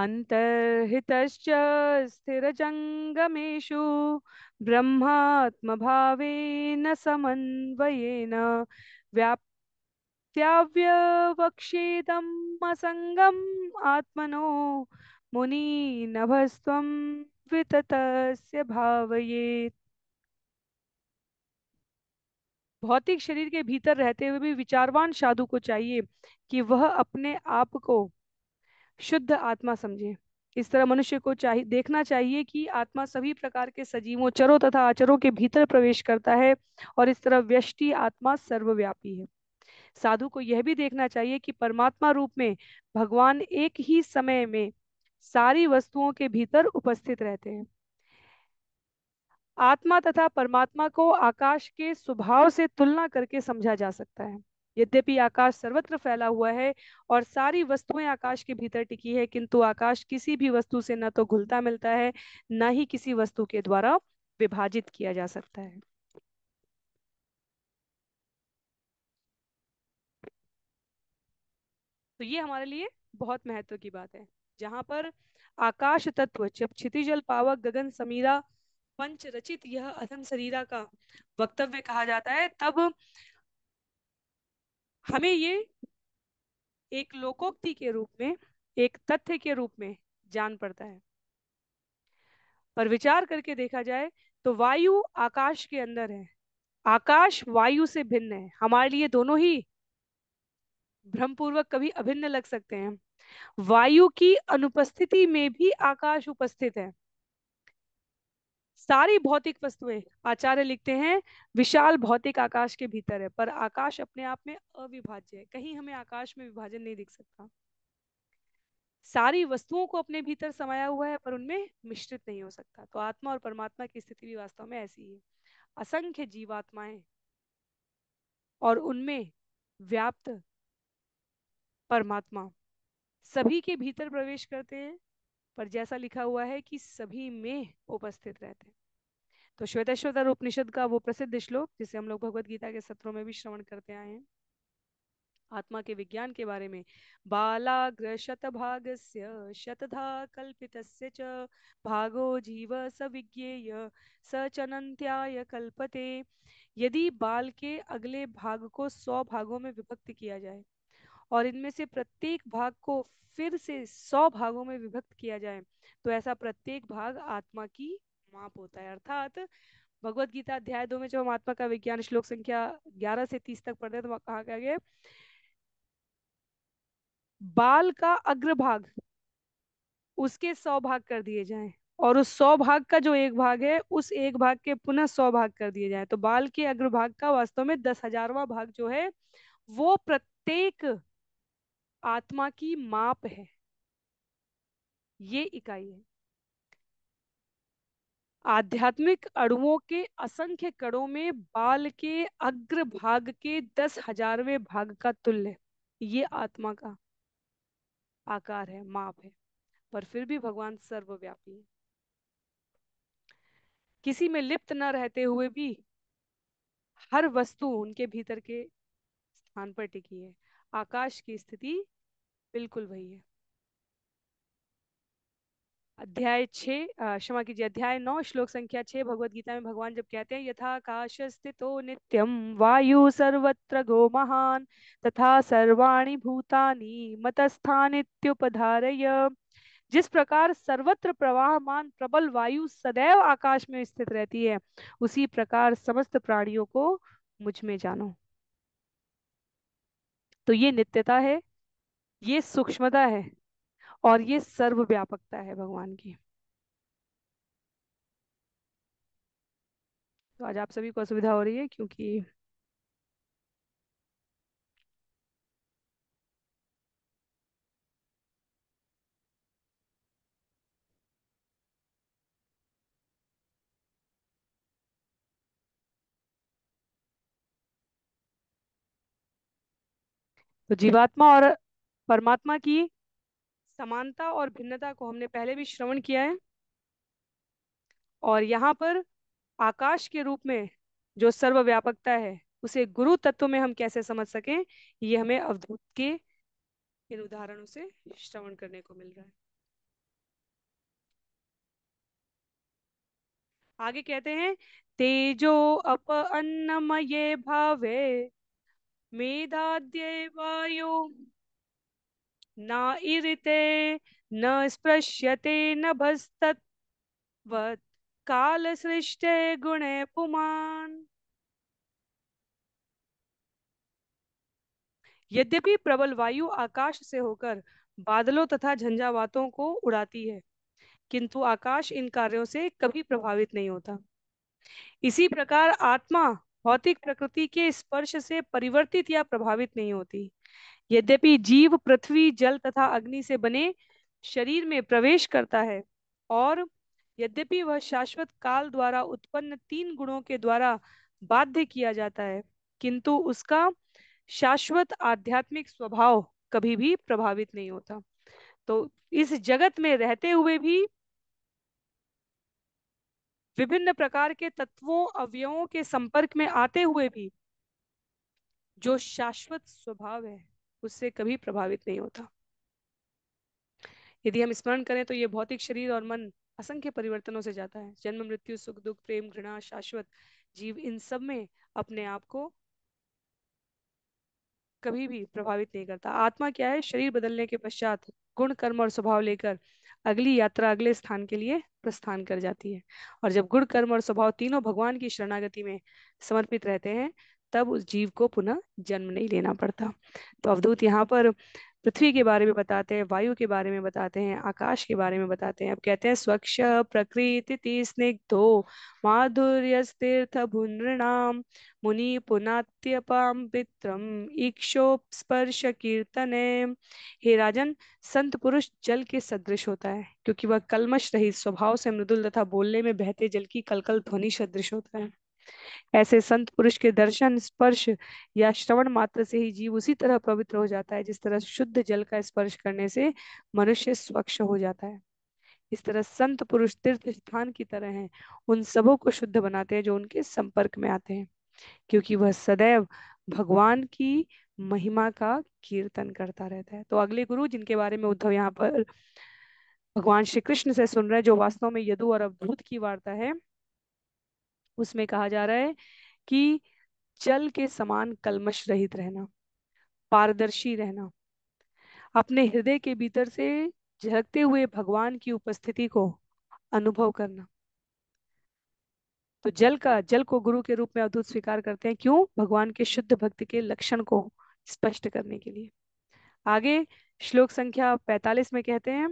S1: अन्तर्हितश्च स्थिरजङ्गमेषु ब्रह्मात्मभावेन समन्वयेन व्याप्त्याव्यवक्षेदमसङ्गम् आत्मनो मुनी नभस्व वितत भावयेत् भौतिक शरीर के भीतर रहते हुए भी विचारवान साधु को चाहिए कि वह अपने आप को शुद्ध आत्मा समझें इस तरह मनुष्य को चाहिए देखना चाहिए कि आत्मा सभी प्रकार के सजीवों चरों तथा आचरों के भीतर प्रवेश करता है और इस तरह व्यष्टि आत्मा सर्वव्यापी है साधु को यह भी देखना चाहिए कि परमात्मा रूप में भगवान एक ही समय में सारी वस्तुओं के भीतर उपस्थित रहते हैं आत्मा तथा परमात्मा को आकाश के स्वभाव से तुलना करके समझा जा सकता है यद्यपि आकाश सर्वत्र फैला हुआ है और सारी वस्तुएं आकाश के भीतर टिकी है किंतु आकाश किसी भी वस्तु से न तो घुलता मिलता है न ही किसी वस्तु के द्वारा विभाजित किया जा सकता है तो ये हमारे लिए बहुत महत्व की बात है जहां पर आकाश तत्व जब क्षितिजल पावक गगन समीरा पंच रचित यह अधम शरीरा का वक्तव्य कहा जाता है तब हमें ये एक लोकोक्ति के रूप में एक तथ्य के रूप में जान पड़ता है पर विचार करके देखा जाए तो वायु आकाश के अंदर है आकाश वायु से भिन्न है हमारे लिए दोनों ही भ्रमपूर्वक कभी अभिन्न लग सकते हैं वायु की अनुपस्थिति में भी आकाश उपस्थित है सारी भौतिक वस्तुएं आचार्य लिखते हैं विशाल भौतिक आकाश के भीतर है पर आकाश अपने आप में अविभाज्य है कहीं हमें आकाश में विभाजन नहीं दिख सकता सारी वस्तुओं को अपने भीतर समाया हुआ है पर उनमें मिश्रित नहीं हो सकता तो आत्मा और परमात्मा की स्थिति भी वास्तव में ऐसी है असंख्य जीवात्माएं और उनमें व्याप्त परमात्मा सभी के भीतर प्रवेश करते हैं पर जैसा लिखा हुआ है कि सभी में उपस्थित रहते हैं तो श्वेतश्वतर उपनिषद का वो प्रसिद्ध श्लोक जिसे हम लोग भगवत गीता के सत्रों में भी श्रवण करते आए हैं आत्मा के विज्ञान के बारे में बालाग्र शत भाग से शतधा कल्पित च भागो जीव स विज्ञेय सचनंत्याय कल्पते यदि बाल के अगले भाग को सौ भागों में विभक्त किया जाए और इनमें से प्रत्येक भाग को फिर से सौ भागों में विभक्त किया जाए तो ऐसा प्रत्येक भाग आत्मा की माप होता है अर्थात भगवत गीता अध्याय दो में जब हम आत्मा का विज्ञान श्लोक संख्या ग्यारह से तीस तक पढ़ते हैं तो कहा गया है बाल का अग्रभाग उसके सौ भाग कर दिए जाए और उस सौ भाग का जो एक भाग है उस एक भाग के पुनः सौ भाग कर दिए जाए तो बाल के अग्रभाग का वास्तव में दस हजारवा भाग जो है वो प्रत्येक आत्मा की माप है ये इकाई है आध्यात्मिक अणुओं के असंख्य कणों में बाल के अग्र भाग के दस हजारवे भाग का तुल्य ये आत्मा का आकार है माप है पर फिर भी भगवान सर्वव्यापी है किसी में लिप्त न रहते हुए भी हर वस्तु उनके भीतर के स्थान पर टिकी है आकाश की स्थिति बिल्कुल वही है अध्याय छ क्षमा कीजिए अध्याय नौ श्लोक संख्या छह भगवत गीता में भगवान जब कहते हैं यथाकाश स्थितो नित्यम वायु सर्वत्र गो महान तथा सर्वाणी भूतानी मतस्था जिस प्रकार सर्वत्र प्रवाहमान प्रबल वायु सदैव आकाश में स्थित रहती है उसी प्रकार समस्त प्राणियों को मुझ में जानो तो ये नित्यता है ये सूक्ष्मता है और ये सर्वव्यापकता है भगवान की तो आज आप सभी को असुविधा हो रही है क्योंकि तो जीवात्मा और परमात्मा की समानता और भिन्नता को हमने पहले भी श्रवण किया है और यहाँ पर आकाश के रूप में जो सर्वव्यापकता है उसे गुरु तत्व में हम कैसे समझ सकें ये हमें अवधूत के इन उदाहरणों से श्रवण करने को मिल रहा है आगे कहते हैं तेजो अप अन्नमये भावे मेधाद्यैवायो न ईरिते न स्पृश्यते न काल सृष्टे गुणे पुमान यद्यपि प्रबल वायु आकाश से होकर बादलों तथा झंझावातों को उड़ाती है किंतु आकाश इन कार्यों से कभी प्रभावित नहीं होता इसी प्रकार आत्मा भौतिक प्रकृति के स्पर्श से परिवर्तित या प्रभावित नहीं होती यद्यपि जीव पृथ्वी जल तथा अग्नि से बने शरीर में प्रवेश करता है और यद्यपि वह शाश्वत काल द्वारा उत्पन्न तीन गुणों के द्वारा बाध्य किया जाता है किंतु उसका शाश्वत आध्यात्मिक स्वभाव कभी भी प्रभावित नहीं होता तो इस जगत में रहते हुए भी विभिन्न प्रकार के तत्वों अवयवों के संपर्क में आते हुए भी जो शाश्वत स्वभाव है उससे कभी प्रभावित नहीं होता यदि हम स्मरण करें तो ये भौतिक शरीर और मन असंख्य परिवर्तनों से जाता है जन्म मृत्यु सुख दुख प्रेम घृणा शाश्वत जीव इन सब में अपने आप को कभी भी प्रभावित नहीं करता आत्मा क्या है शरीर बदलने के पश्चात गुण कर्म और स्वभाव लेकर अगली यात्रा अगले स्थान के लिए प्रस्थान कर जाती है और जब गुण कर्म और स्वभाव तीनों भगवान की शरणागति में समर्पित रहते हैं तब उस जीव को पुनः जन्म नहीं लेना पड़ता तो अवधूत यहाँ पर पृथ्वी के बारे में बताते हैं वायु के बारे में बताते हैं आकाश के बारे में बताते हैं अब कहते हैं स्वच्छ प्रकृति स्निग्धो माधुर्य तीर्थ भुनृणाम मुनि पुनात्यपाम पित्रम ईक्षोप स्पर्श कीर्तने हे राजन संत पुरुष जल के सदृश होता है क्योंकि वह कलमश रहित स्वभाव से मृदुल तथा बोलने में बहते जल की कलकल ध्वनि सदृश होता है ऐसे संत पुरुष के दर्शन स्पर्श या श्रवण मात्र से ही जीव उसी तरह पवित्र हो जाता है जिस तरह शुद्ध जल का स्पर्श करने से मनुष्य स्वच्छ हो जाता है इस तरह संत पुरुष तीर्थ स्थान की तरह हैं उन सबों को शुद्ध बनाते हैं जो उनके संपर्क में आते हैं क्योंकि वह सदैव भगवान की महिमा का कीर्तन करता रहता है तो अगले गुरु जिनके बारे में उद्धव यहाँ पर भगवान श्री कृष्ण से सुन रहे हैं जो वास्तव में यदु और अवधूत की वार्ता है उसमें कहा जा रहा है कि जल के समान कलमश रहित रहना पारदर्शी रहना अपने हृदय के भीतर से झलकते हुए भगवान की उपस्थिति को अनुभव करना तो जल का जल को गुरु के रूप में अद्भुत स्वीकार करते हैं क्यों भगवान के शुद्ध भक्ति के लक्षण को स्पष्ट करने के लिए आगे श्लोक संख्या 45 में कहते हैं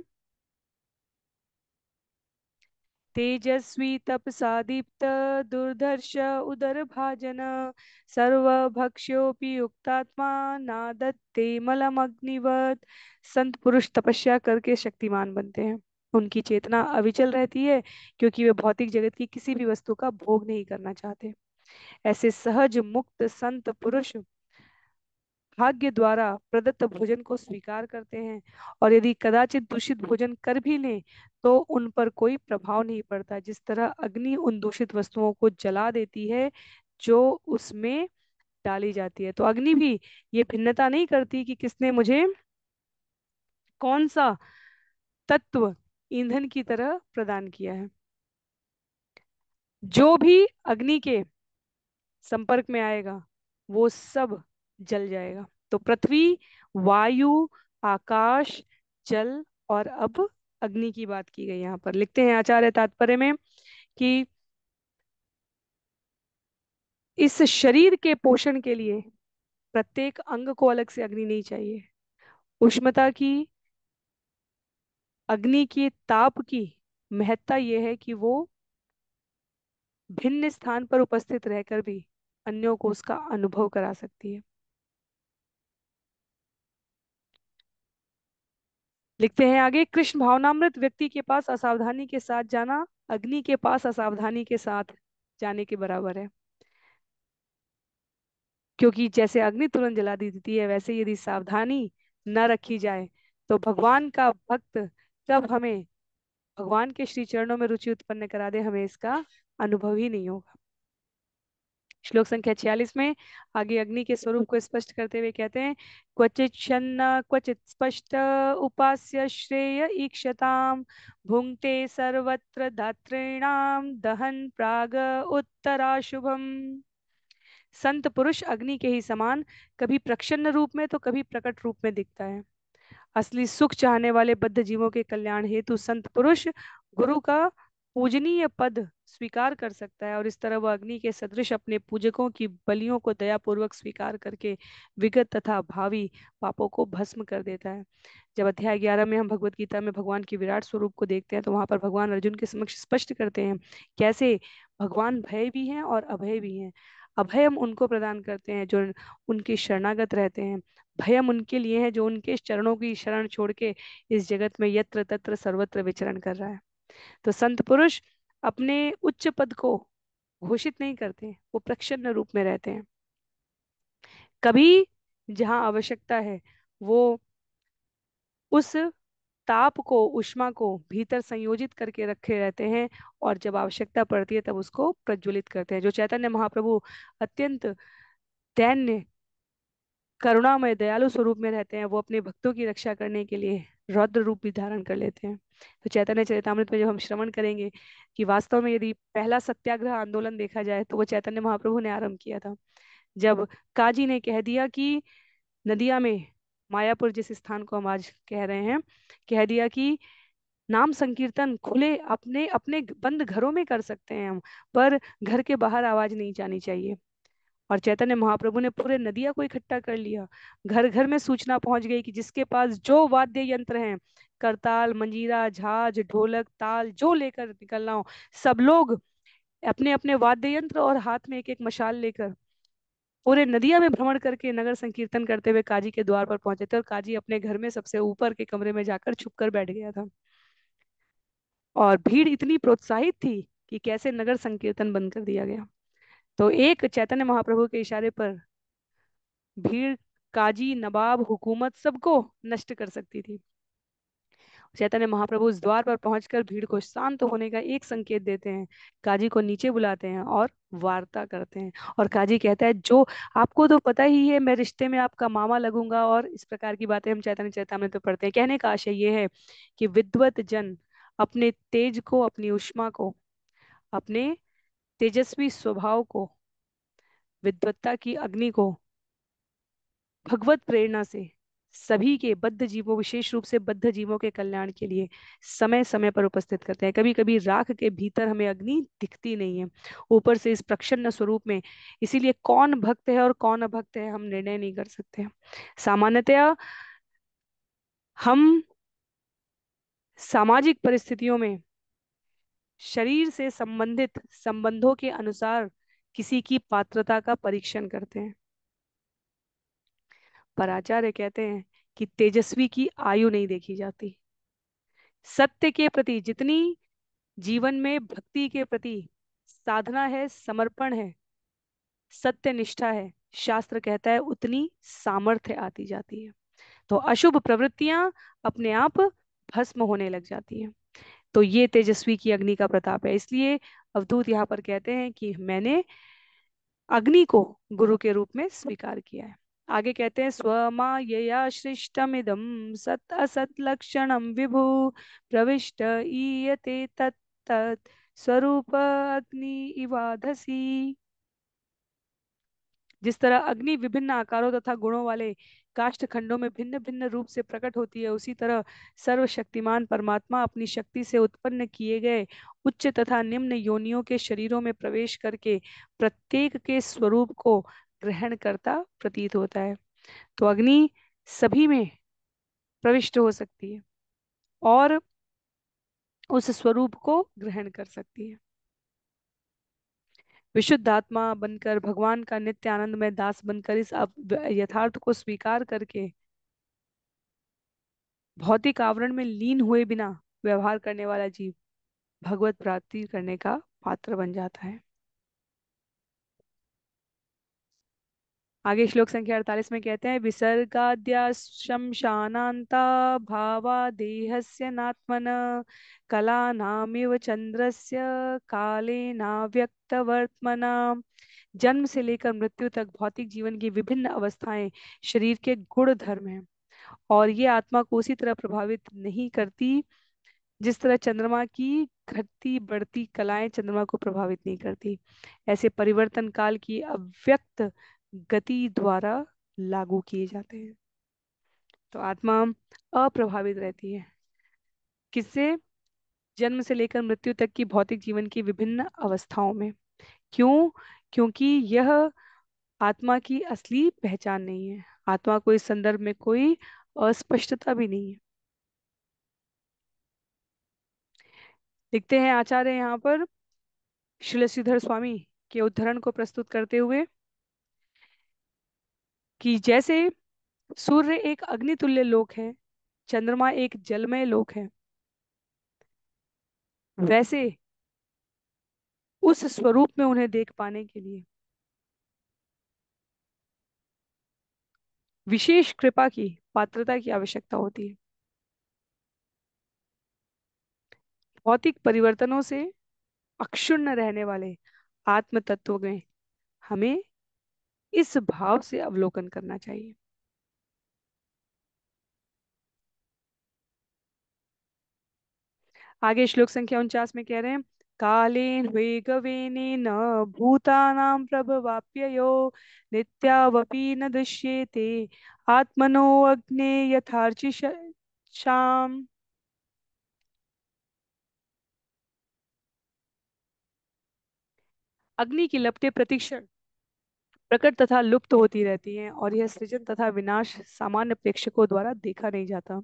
S1: तेजस्वी तपसा दीप्त दुर्धर्ष उदर भाजन सर्वभक्ष्योपि युक्तात्मा नादत्ते मलम अग्निवत संत पुरुष तपस्या करके शक्तिमान बनते हैं उनकी चेतना अविचल रहती है क्योंकि वे भौतिक जगत की किसी भी वस्तु का भोग नहीं करना चाहते ऐसे सहज मुक्त संत पुरुष भाग्य द्वारा प्रदत्त भोजन को स्वीकार करते हैं और यदि कदाचित दूषित भोजन कर भी लें तो उन पर कोई प्रभाव नहीं पड़ता जिस तरह अग्नि उन दूषित वस्तुओं को जला देती है जो उसमें डाली जाती है तो अग्नि भी ये भिन्नता नहीं करती कि किसने मुझे कौन सा तत्व ईंधन की तरह प्रदान किया है जो भी अग्नि के संपर्क में आएगा वो सब जल जाएगा तो पृथ्वी वायु आकाश जल और अब अग्नि की बात की गई यहाँ पर लिखते हैं आचार्य तात्पर्य में कि इस शरीर के पोषण के लिए प्रत्येक अंग को अलग से अग्नि नहीं चाहिए उष्मता की अग्नि की ताप की महत्ता यह है कि वो भिन्न स्थान पर उपस्थित रहकर भी अन्यों को उसका अनुभव करा सकती है लिखते हैं आगे कृष्ण भावनामृत व्यक्ति के पास असावधानी के साथ जाना अग्नि के पास असावधानी के साथ जाने के बराबर है क्योंकि जैसे अग्नि तुरंत जला दी देती है वैसे यदि सावधानी न रखी जाए तो भगवान का भक्त तब हमें भगवान के श्री चरणों में रुचि उत्पन्न करा दे हमें इसका अनुभव ही नहीं होगा श्लोक संख्या छियालीस में आगे अग्नि के स्वरूप को स्पष्ट करते हुए कहते हैं क्वचित छन्न क्वचित स्पष्ट उपास्य श्रेय ईक्षताम भुंगते सर्वत्र धात्रीणाम दहन प्राग उत्तराशुभम संत पुरुष अग्नि के ही समान कभी प्रक्षन्न रूप में तो कभी प्रकट रूप में दिखता है असली सुख चाहने वाले बद्ध जीवों के कल्याण हेतु संत पुरुष गुरु का पूजनीय पद स्वीकार कर सकता है और इस तरह वह अग्नि के सदृश अपने पूजकों की बलियों को दयापूर्वक स्वीकार करके विगत तथा भावी पापों को भस्म कर देता है जब अध्याय ग्यारह में हम भगवत गीता में भगवान के विराट स्वरूप को देखते हैं तो वहां पर भगवान अर्जुन के समक्ष स्पष्ट करते हैं कैसे भगवान भय भी हैं और अभय भी हैं अभय हम उनको प्रदान करते हैं जो उनके शरणागत रहते हैं भय हम उनके लिए हैं जो उनके चरणों की शरण छोड़ के इस जगत में यत्र तत्र सर्वत्र विचरण कर रहा है तो संत पुरुष अपने उच्च पद को घोषित नहीं करते वो प्रक्षण रूप में रहते हैं कभी जहां आवश्यकता है वो उस ताप को उष्मा को भीतर संयोजित करके रखे रहते हैं और जब आवश्यकता पड़ती है तब उसको प्रज्वलित करते हैं जो चैतन्य महाप्रभु अत्यंत दैन्य करुणामय दयालु स्वरूप में रहते हैं वो अपने भक्तों की रक्षा करने के लिए रौद्र रूप भी धारण कर लेते हैं तो चैतन्य चरितमृत में जब हम श्रवण करेंगे कि वास्तव में यदि पहला सत्याग्रह आंदोलन देखा जाए तो वो चैतन्य महाप्रभु ने आरंभ किया था जब काजी ने कह दिया कि नदिया में मायापुर जिस स्थान को हम आज कह रहे हैं कह दिया कि नाम संकीर्तन खुले अपने अपने बंद घरों में कर सकते हैं हम पर घर के बाहर आवाज नहीं जानी चाहिए और चैतन्य महाप्रभु ने पूरे नदिया को इकट्ठा कर लिया घर घर में सूचना पहुंच गई कि जिसके पास जो वाद्य यंत्र हैं करताल मंजीरा झाज ढोलक ताल जो लेकर निकलना हो सब लोग अपने अपने वाद्य यंत्र और हाथ में एक एक मशाल लेकर पूरे नदिया में भ्रमण करके नगर संकीर्तन करते हुए काजी के द्वार पर पहुंचे थे और काजी अपने घर में सबसे ऊपर के कमरे में जाकर छुप कर बैठ गया था और भीड़ इतनी प्रोत्साहित थी कि कैसे नगर संकीर्तन बंद कर दिया गया तो एक चैतन्य महाप्रभु के इशारे पर भीड़ काजी नवाब हुकूमत सबको नष्ट कर सकती थी चैतन्य महाप्रभु उस द्वार पर पहुंचकर भीड़ को शांत होने का एक संकेत देते हैं काजी को नीचे बुलाते हैं और वार्ता करते हैं और काजी कहता है जो आपको तो पता ही है मैं रिश्ते में आपका मामा लगूंगा और इस प्रकार की बातें हम चैतन्य चैतन्य तो पढ़ते हैं कहने का आशय ये है कि विद्वत जन अपने तेज को अपनी उष्मा को अपने तेजस्वी स्वभाव को विद्वत्ता की अग्नि को भगवत प्रेरणा से सभी के बद्ध जीवों विशेष रूप से बद्ध जीवों के कल्याण के लिए समय समय पर उपस्थित करते हैं कभी कभी राख के भीतर हमें अग्नि दिखती नहीं है ऊपर से इस प्रक्षण स्वरूप में इसीलिए कौन भक्त है और कौन अभक्त है हम निर्णय नहीं कर सकते सामान्यतया हम सामाजिक परिस्थितियों में शरीर से संबंधित संबंधों के अनुसार किसी की पात्रता का परीक्षण करते हैं पर आचार्य कहते हैं कि तेजस्वी की आयु नहीं देखी जाती सत्य के प्रति जितनी जीवन में भक्ति के प्रति साधना है समर्पण है सत्य निष्ठा है शास्त्र कहता है उतनी सामर्थ्य आती जाती है तो अशुभ प्रवृत्तियां अपने आप भस्म होने लग जाती हैं तो ये तेजस्वी की अग्नि का प्रताप है इसलिए अवधूत यहाँ पर कहते हैं कि मैंने अग्नि को गुरु के रूप में स्वीकार किया है आगे कहते हैं श्रेष्ठम इदम सत असत लक्षण विभु प्रविष्ट ईयते तत्त स्वरूप अग्नि इवाधसी जिस तरह अग्नि विभिन्न आकारों तथा गुणों वाले काष्ठ खंडों में भिन्न भिन्न रूप से प्रकट होती है उसी तरह सर्वशक्तिमान परमात्मा अपनी शक्ति से उत्पन्न किए गए उच्च तथा निम्न योनियों के शरीरों में प्रवेश करके प्रत्येक के स्वरूप को ग्रहण करता प्रतीत होता है तो अग्नि सभी में प्रविष्ट हो सकती है और उस स्वरूप को ग्रहण कर सकती है विशुद्ध आत्मा बनकर भगवान का नित्य आनंद में दास बनकर इस यथार्थ को स्वीकार करके भौतिक आवरण में लीन हुए बिना व्यवहार करने वाला जीव भगवत प्राप्ति करने का पात्र बन जाता है आगे श्लोक संख्या अड़तालीस में कहते हैं विसर्गाद्या शमशानांता भावा देहस्य नात्मन कला नामिव चंद्रस्य काले नाव्यक्तवर्तमना जन्म से लेकर मृत्यु तक भौतिक जीवन की विभिन्न अवस्थाएं शरीर के गुण धर्म हैं और ये आत्मा को उसी तरह प्रभावित नहीं करती जिस तरह चंद्रमा की घटती बढ़ती कलाएं चंद्रमा को प्रभावित नहीं करती ऐसे परिवर्तन काल की अव्यक्त गति द्वारा लागू किए जाते हैं तो आत्मा अप्रभावित रहती है किससे जन्म से लेकर मृत्यु तक की भौतिक जीवन की विभिन्न अवस्थाओं में क्यों क्योंकि यह आत्मा की असली पहचान नहीं है आत्मा को इस संदर्भ में कोई अस्पष्टता भी नहीं है लिखते हैं आचार्य यहाँ पर श्रीलसीधर स्वामी के उद्धरण को प्रस्तुत करते हुए कि जैसे सूर्य एक अग्नितुल्य लोक है चंद्रमा एक जलमय लोक है वैसे उस स्वरूप में उन्हें देख पाने के लिए विशेष कृपा की पात्रता की आवश्यकता होती है भौतिक परिवर्तनों से अक्षुण्ण रहने वाले आत्म तत्व में हमें इस भाव से अवलोकन करना चाहिए आगे श्लोक संख्या उनचास में कह रहे हैं कालेन वेगवेनेन भूतानां प्रभवाप्यो नित्यावपी न दृश्येते आत्मनो अग्ने यथार्चिषाम् अग्नि की लपटे प्रतिक्षण प्रकट तथा लुप्त होती रहती हैं और यह सृजन तथा विनाश सामान्य प्रेक्षकों द्वारा देखा नहीं जाता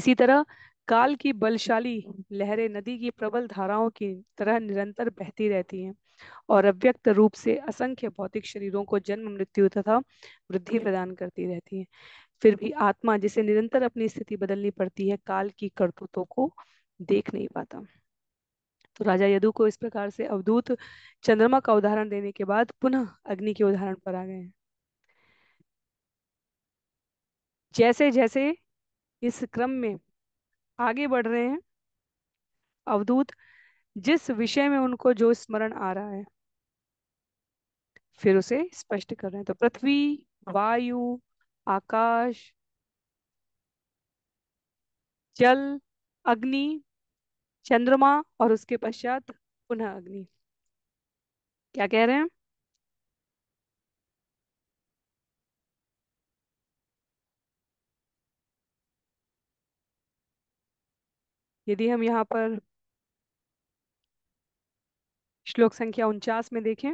S1: इसी तरह काल की बलशाली लहरें नदी की प्रबल धाराओं की तरह निरंतर बहती रहती हैं और अव्यक्त रूप से असंख्य भौतिक शरीरों को जन्म मृत्यु तथा वृद्धि प्रदान करती रहती है फिर भी आत्मा जिसे निरंतर अपनी स्थिति बदलनी पड़ती है काल की करतूतों को देख नहीं पाता तो राजा यदु को इस प्रकार से अवधूत चंद्रमा का उदाहरण देने के बाद पुनः अग्नि के उदाहरण पर आ गए जैसे जैसे इस क्रम में आगे बढ़ रहे हैं अवधूत जिस विषय में उनको जो स्मरण आ रहा है फिर उसे स्पष्ट कर रहे हैं तो पृथ्वी वायु आकाश जल अग्नि चंद्रमा और उसके पश्चात पुनः अग्नि क्या कह रहे हैं यदि हम यहाँ पर श्लोक संख्या उनचास में देखें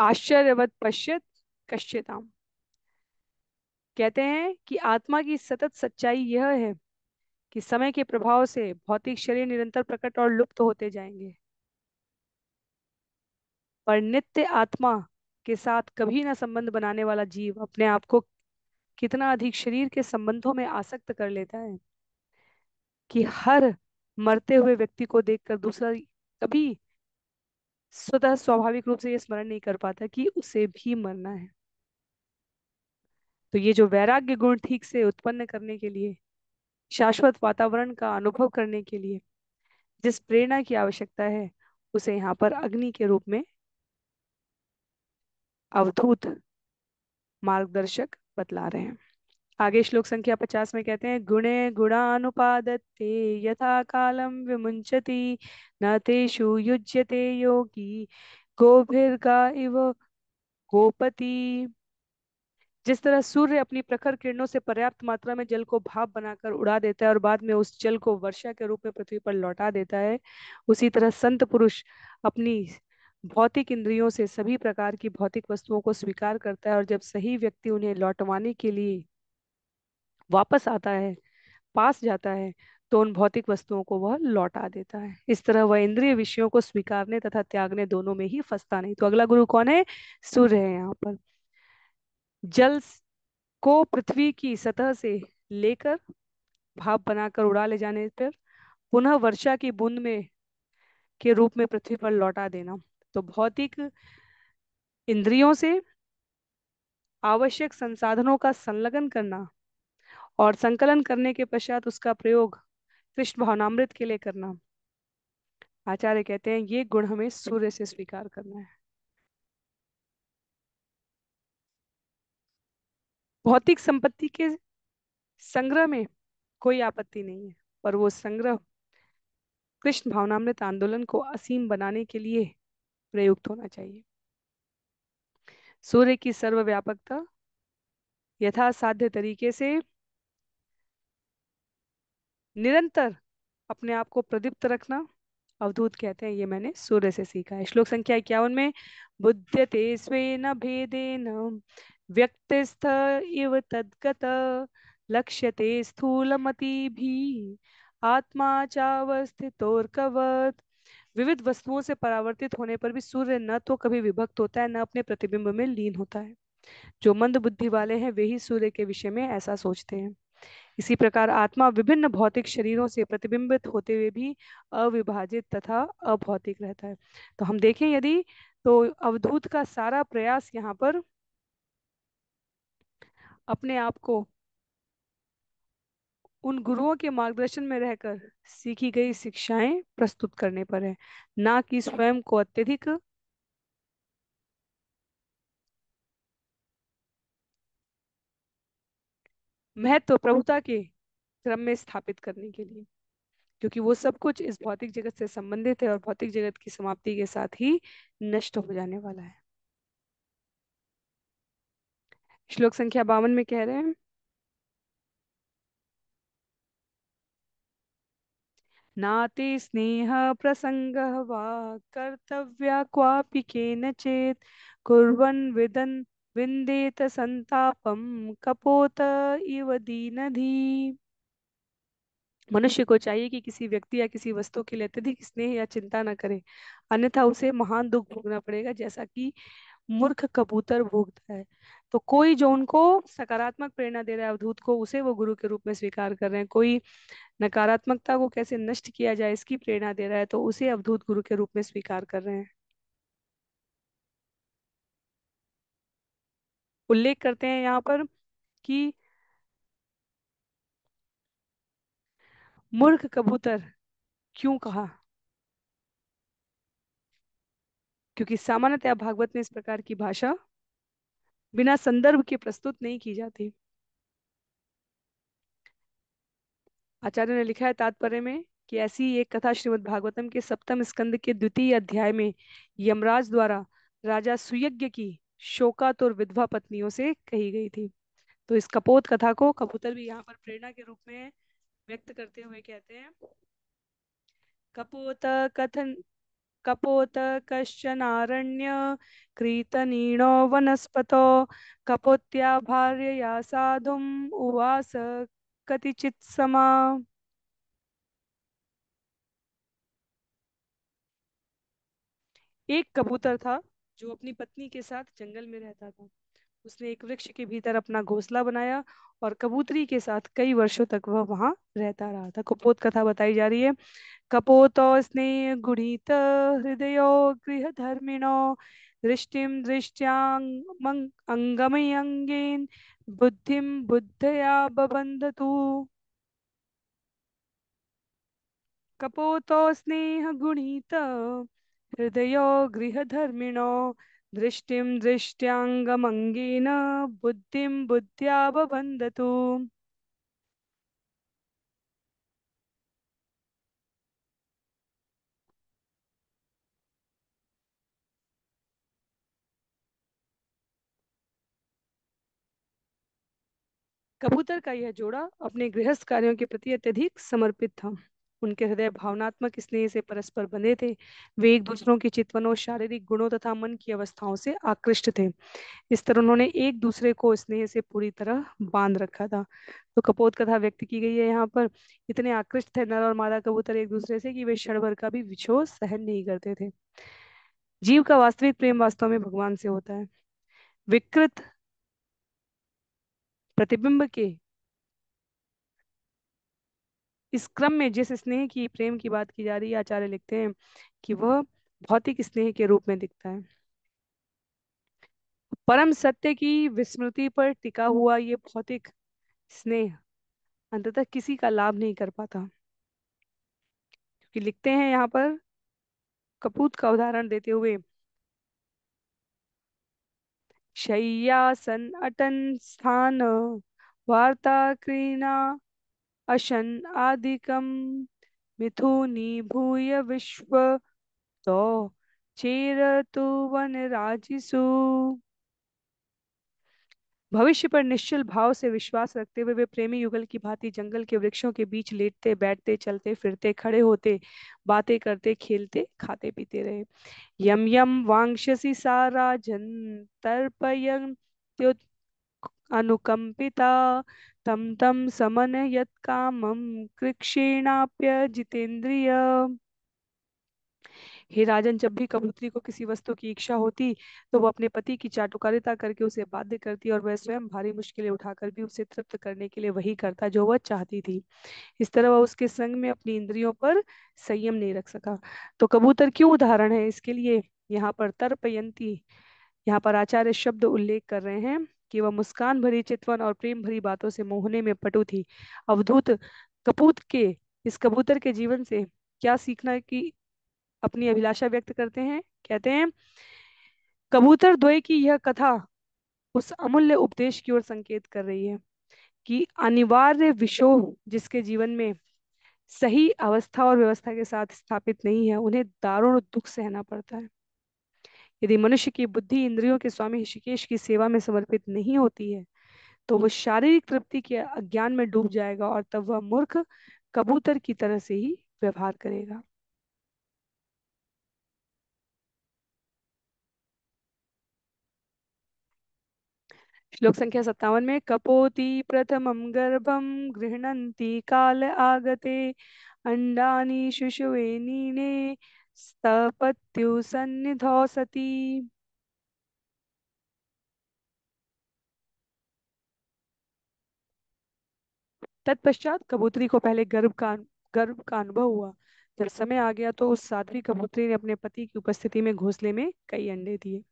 S1: आश्चर्यवत पश्यत कश्यताम कहते हैं कि आत्मा की सतत सच्चाई यह है कि समय के प्रभाव से भौतिक शरीर निरंतर प्रकट और लुप्त होते जाएंगे पर नित्य आत्मा के साथ कभी ना संबंध बनाने वाला जीव अपने आप को कितना अधिक शरीर के संबंधों में आसक्त कर लेता है कि हर मरते हुए व्यक्ति को देखकर दूसरा कभी स्वतः स्वाभाविक रूप से यह स्मरण नहीं कर पाता कि उसे भी मरना है तो ये जो वैराग्य गुण ठीक से उत्पन्न करने के लिए शाश्वत वातावरण का अनुभव करने के लिए जिस प्रेरणा की आवश्यकता है उसे यहाँ पर अग्नि के रूप में अवधूत मार्गदर्शक बतला रहे हैं आगे श्लोक संख्या पचास में कहते हैं गुणे गुणानुपादत्ते यथा कालम विमुंचति न तेषु युज्यते योगी गोभिर्गा इव गोपति जिस तरह सूर्य अपनी प्रखर किरणों से पर्याप्त मात्रा में जल को भाप बनाकर उड़ा देता है और बाद में उस जल को वर्षा के रूप में पृथ्वी पर लौटा देता है उसी तरह संत पुरुष अपनी भौतिक इंद्रियों से सभी प्रकार की भौतिक वस्तुओं को स्वीकार करता है और जब सही व्यक्ति उन्हें लौटवाने के लिए वापस आता है पास जाता है तो उन भौतिक वस्तुओं को वह लौटा देता है इस तरह वह इंद्रिय विषयों को स्वीकारने तथा त्यागने दोनों में ही फंसता नहीं तो अगला गुरु कौन है सूर्य है यहाँ पर जल को पृथ्वी की सतह से लेकर भाप बनाकर उड़ा ले जाने पर पुनः वर्षा की बूंद में के रूप में पृथ्वी पर लौटा देना तो भौतिक इंद्रियों से आवश्यक संसाधनों का संलग्न करना और संकलन करने के पश्चात उसका प्रयोग कृष्ण भावनामृत के लिए करना आचार्य कहते हैं ये गुण हमें सूर्य से स्वीकार करना है भौतिक संपत्ति के संग्रह में कोई आपत्ति नहीं है पर वो संग्रह कृष्ण भावनामृत आंदोलन को असीम बनाने के लिए प्रयुक्त होना चाहिए सूर्य की सर्वव्यापकता साध्य तरीके से निरंतर अपने आप को प्रदीप्त रखना अवधूत कहते हैं ये मैंने सूर्य से सीखा है श्लोक संख्या इक्यावन में बुद्ध तेस्वे न भेदे न व्यक्तिस्थ इव तद्गत लक्ष्यते स्थूलमति भी आत्मा चावस्थितोर्कवत् विविध वस्तुओं से परावर्तित होने पर भी सूर्य न तो कभी विभक्त होता है न अपने प्रतिबिंब में लीन होता है जो मंद बुद्धि वाले हैं वे ही सूर्य के विषय में ऐसा सोचते हैं इसी प्रकार आत्मा विभिन्न भौतिक शरीरों से प्रतिबिंबित होते हुए भी अविभाजित तथा अभौतिक रहता है तो हम देखें यदि तो अवधूत का सारा प्रयास यहाँ पर अपने आप को उन गुरुओं के मार्गदर्शन में रहकर सीखी गई शिक्षाएं प्रस्तुत करने पर है ना कि स्वयं को अत्यधिक महत्व प्रभुता के क्रम में स्थापित करने के लिए क्योंकि वो सब कुछ इस भौतिक जगत से संबंधित है और भौतिक जगत की समाप्ति के साथ ही नष्ट हो जाने वाला है श्लोक संख्या बावन में कह रहे हैं नाते स्नेह प्रसंग वा कर्तव्या क्वापि केनचेत कुर्वन् विदन् विन्देत संतापम कपोत इव धी मनुष्य को चाहिए कि किसी व्यक्ति या किसी वस्तु के लिए अत्यधिक स्नेह या चिंता न करे अन्यथा उसे महान दुख भोगना पड़ेगा जैसा कि मूर्ख कबूतर भोगता है तो कोई जो उनको सकारात्मक प्रेरणा दे रहा है अवधूत को उसे वो गुरु के रूप में स्वीकार कर रहे हैं कोई नकारात्मकता को कैसे नष्ट किया जाए इसकी प्रेरणा दे रहा है तो उसे अवधूत गुरु के रूप में स्वीकार कर रहे हैं उल्लेख करते हैं यहाँ पर कि मूर्ख कबूतर क्यों कहा क्योंकि सामान्यतया भागवत में इस प्रकार की भाषा बिना संदर्भ के प्रस्तुत नहीं की जाती आचार्य ने लिखा है तात्पर्य में कि ऐसी एक कथा श्रीमद् भागवतम के सप्तम स्कंद के द्वितीय अध्याय में यमराज द्वारा राजा सुयज्ञ की शोकात और विधवा पत्नियों से कही गई थी तो इस कपोत कथा को कबूतर भी यहाँ पर प्रेरणा के रूप में व्यक्त करते हुए कहते हैं कपोत कथन कपोत कश्चनारण्य क्रीतनीणो वनस्पतो कपोत्या भार्यया साधुम् उवास कतिचित समा एक कबूतर था जो अपनी पत्नी के साथ जंगल में रहता था उसने एक वृक्ष के भीतर अपना घोंसला बनाया और कबूतरी के साथ कई वर्षों तक वह वहां रहता रहा था कपोत कथा बताई जा रही है कपोतस्नेहगुणित हृदयो गृहधर्मिणो दृष्टि दृष्ट्याङ्गमयङ्गेन बुद्धि बुद्धया कपोत स्नेह गुणीत हृदय हृदयो गृहधर्मिणो दृष्टिं दृष्ट्याङ्गमङ्गेन बुद्धिं बुद्ध्या बबन्धतु कबूतर का यह जोड़ा अपने गृहस्थ कार्यों के प्रति अत्यधिक समर्पित था उनके हृदय भावनात्मक स्नेह से परस्पर बंधे थे वे एक दूसरों के चितवनों शारीरिक गुणों तथा मन की अवस्थाओं से आकृष्ट थे इस तरह उन्होंने एक दूसरे को स्नेह से पूरी तरह बांध रखा था तो कपोत कथा व्यक्त की गई है यहाँ पर इतने आकृष्ट थे नर और मादा कबूतर एक दूसरे से कि वे क्षण भर का भी विछो सहन नहीं करते थे जीव का वास्तविक प्रेम वास्तव में भगवान से होता है विकृत प्रतिबिंब के इस क्रम में जिस स्नेह की प्रेम की बात की जा रही है आचार्य लिखते हैं कि वह भौतिक स्नेह के रूप में दिखता है परम सत्य की विस्मृति पर टिका हुआ ये भौतिक स्नेह अंततः किसी का लाभ नहीं कर पाता क्योंकि लिखते हैं यहाँ पर कपूत का उदाहरण देते हुए शय्यासन अटन स्थान वार्ता क्रीना अशन आदिकम मिथुनी भूय विश्व तो चेर वन राजिसु भविष्य पर निश्चल भाव से विश्वास रखते हुए वे प्रेमी युगल की भांति जंगल के वृक्षों के बीच लेटते बैठते चलते फिरते खड़े होते बातें करते खेलते खाते पीते रहे यम यम वांशसी सारा जन तर्पयन अनुकंपिता तम तम समन यत कामम कृक्षेणाप्य जितेंद्रिय हे राजन जब भी कबूतरी को किसी वस्तु की इच्छा होती तो वो अपने पति की चाटुकारिता करके उसे बाध्य करती और वह स्वयं भारी मुश्किलें उठाकर भी उसे तृप्त करने के लिए वही करता जो वह चाहती थी इस तरह वह उसके संग में अपनी इंद्रियों पर संयम नहीं रख सका तो कबूतर क्यों उदाहरण है इसके लिए यहाँ पर तर्पयंती यहाँ पर आचार्य शब्द उल्लेख कर रहे हैं कि वह मुस्कान भरी चितवन और प्रेम भरी बातों से मोहने में पटु थी अवधूत कपूत के इस कबूतर के जीवन से क्या सीखना कि अपनी अभिलाषा व्यक्त करते हैं कहते हैं कबूतर द्वय की यह कथा उस अमूल्य उपदेश की ओर संकेत कर रही है कि अनिवार्य विषोह जिसके जीवन में सही अवस्था और व्यवस्था के साथ स्थापित नहीं है उन्हें दारुण दुख सहना पड़ता है यदि मनुष्य की बुद्धि इंद्रियों के स्वामी ऋषिकेश की सेवा में समर्पित नहीं होती है तो वह शारीरिक तृप्ति के अज्ञान में डूब जाएगा और तब वह मूर्ख कबूतर की तरह से ही व्यवहार करेगा श्लोक संख्या सत्तावन में कपोती प्रथम गर्भम गृह्णन्ति काल आगते अंडा शिशुवे नीने स्तपत्यु तत्पश्चात कबूतरी को पहले गर्भ का गर्भ का अनुभव हुआ जब समय आ गया तो उस साध्वी कबूतरी ने अपने पति की उपस्थिति में घोंसले में कई अंडे दिए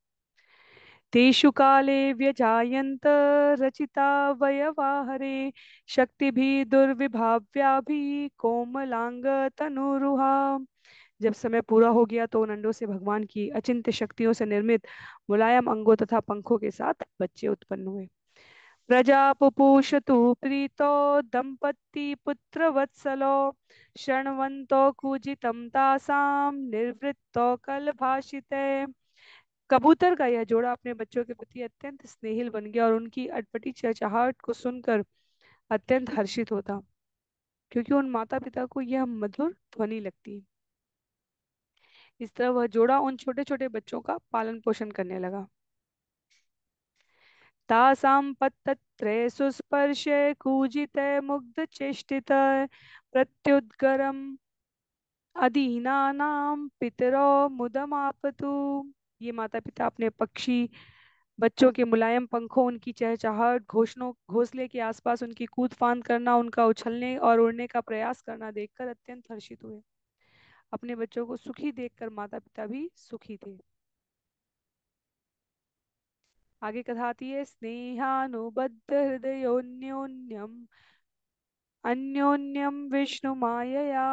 S1: तेषु काले व्यजायन्त रचिता वयवाहरे शक्तिभिः दुर्विभाव्याभिः कोमलाङ्गतनुरुहा जब समय पूरा हो गया तो उन अंडों से भगवान की अचिंत्य शक्तियों से निर्मित मुलायम अंगों तथा पंखों के साथ बच्चे उत्पन्न हुए प्रजा पुपूष तु प्रीतो दंपति पुत्र वत्सलो शरणवंतो कूजितम तासाम निर्वृत्तो कल भाषिते कबूतर का यह जोड़ा अपने बच्चों के प्रति अत्यंत स्नेहिल बन गया और उनकी अटपटी चहचहाट को सुनकर अत्यंत हर्षित होता क्योंकि उन माता पिता को यह मधुर ध्वनि लगती इस तरह वह जोड़ा उन छोटे छोटे बच्चों का पालन पोषण करने लगा तासां पत्तत्रे सुस्पर्शे कूजिते मुग्धचेष्टित अधीना नाम पितरो मुदमापतु ये माता पिता अपने पक्षी बच्चों के मुलायम पंखों उनकी चहचहाट घोषणों घोंसले के आसपास उनकी कूद फांद करना उनका उछलने और उड़ने का प्रयास करना देखकर अत्यंत हर्षित हुए अपने बच्चों को सुखी देखकर माता पिता भी सुखी थे आगे कथा आती है स्नेहानुबद्ध हृदयोन्योन्यम अन्योन्यम विष्णु मायया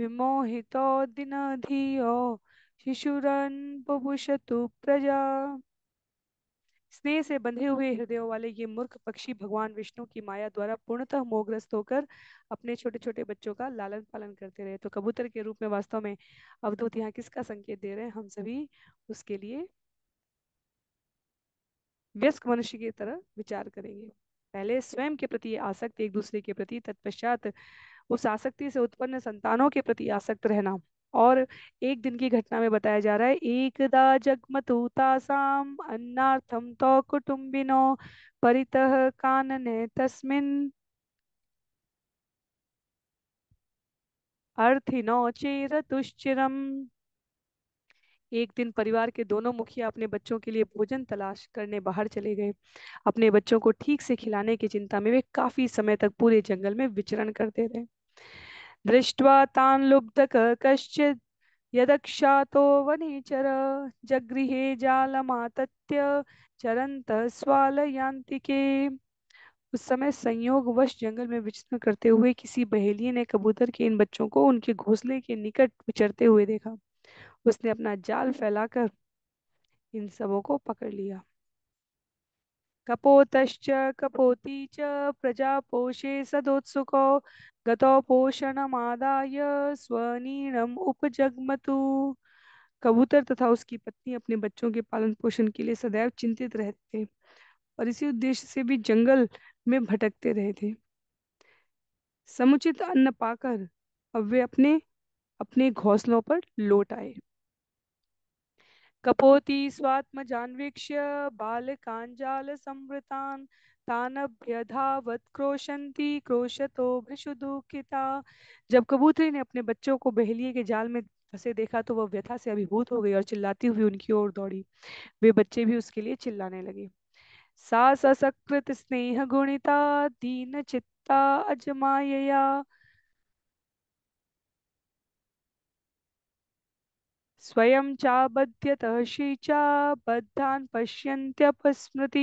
S1: विमोहितो दिन धियो शिशुरान बभुषतु प्रजा स्नेह से बंधे हुए हृदयों वाले ये मूर्ख पक्षी भगवान विष्णु की माया द्वारा पूर्णतः मोहग्रस्त होकर अपने छोटे छोटे बच्चों का लालन पालन करते रहे तो कबूतर के रूप में वास्तव में अवधूत यहाँ किसका संकेत दे रहे हैं हम सभी उसके लिए व्यस्क मनुष्य की तरह विचार करेंगे पहले स्वयं के प्रति आसक्त एक दूसरे के प्रति तत्पश्चात उस आसक्ति से उत्पन्न संतानों के प्रति आसक्त रहना और एक दिन की घटना में बताया जा रहा है एकदा जगमतूतासाम अन्नार्थम तो कुटुम्बिनो परितह कानने तस्मिन अर्थिनो चेरतुश्चिरम एक दिन परिवार के दोनों मुखिया अपने बच्चों के लिए भोजन तलाश करने बाहर चले गए अपने बच्चों को ठीक से खिलाने की चिंता में वे काफी समय तक पूरे जंगल में विचरण करते रहे दृष्ट्वा तान् लुब्धक कश्चित् यदक्षातो वनेचर जगृहे जालमातत्य चरंत स्वालयांतिके उस समय संयोगवश जंगल में विचरण करते हुए किसी बहेली ने कबूतर के इन बच्चों को उनके घोंसले के निकट विचरते हुए देखा उसने अपना जाल फैलाकर इन सबों को पकड़ लिया कपोतश्च कपोती च प्रजापोषे सदोत्सुको गतो पोषणमादाय स्वनीणम उपजगमतु कबूतर तथा उसकी पत्नी अपने बच्चों के पालन पोषण के लिए सदैव चिंतित रहते थे और इसी उद्देश्य से भी जंगल में भटकते रहे थे समुचित अन्न पाकर अब वे अपने अपने घोंसलों पर लौट आए कपोती स्वात्म जान्वीक्ष्य कपोति स्वात्मजान्वीक्ष्य बालकाञ्जालसंवृतान् तानभ्यधावत क्रोशंती क्रोशतो दुखिता जब कबूतरी ने अपने बच्चों को बहेलिए के जाल में फंसे देखा तो वह व्यथा से अभिभूत हो गई और चिल्लाती हुई उनकी ओर दौड़ी वे बच्चे भी उसके लिए चिल्लाने लगे सा सकृत स्नेह गुणिता दीन चित्ता अजमायया स्वयं चाबध्यतः श्री चा बद्धान पश्यंत्यपस्मृति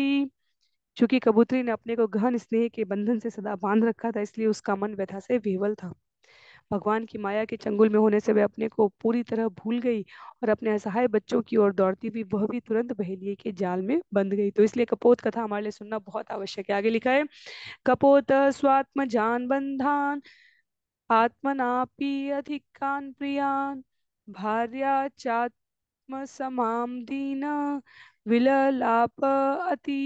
S1: चूंकि कबूतरी ने अपने को गहन स्नेह के बंधन से सदा बांध रखा था इसलिए उसका मन व्यथा से विवल था भगवान की माया के चंगुल में होने से वह अपने को पूरी तरह भूल गई और अपने असहाय बच्चों की ओर दौड़ती हुई वह भी तुरंत बहेलिए के जाल में बंध गई तो इसलिए कपोत कथा हमारे लिए सुनना बहुत आवश्यक है आगे लिखा है कपोत स्वात्म जान बंधान आत्मनापी अधिकान प्रियान भार्या चात्मसमां दीना विललाप अति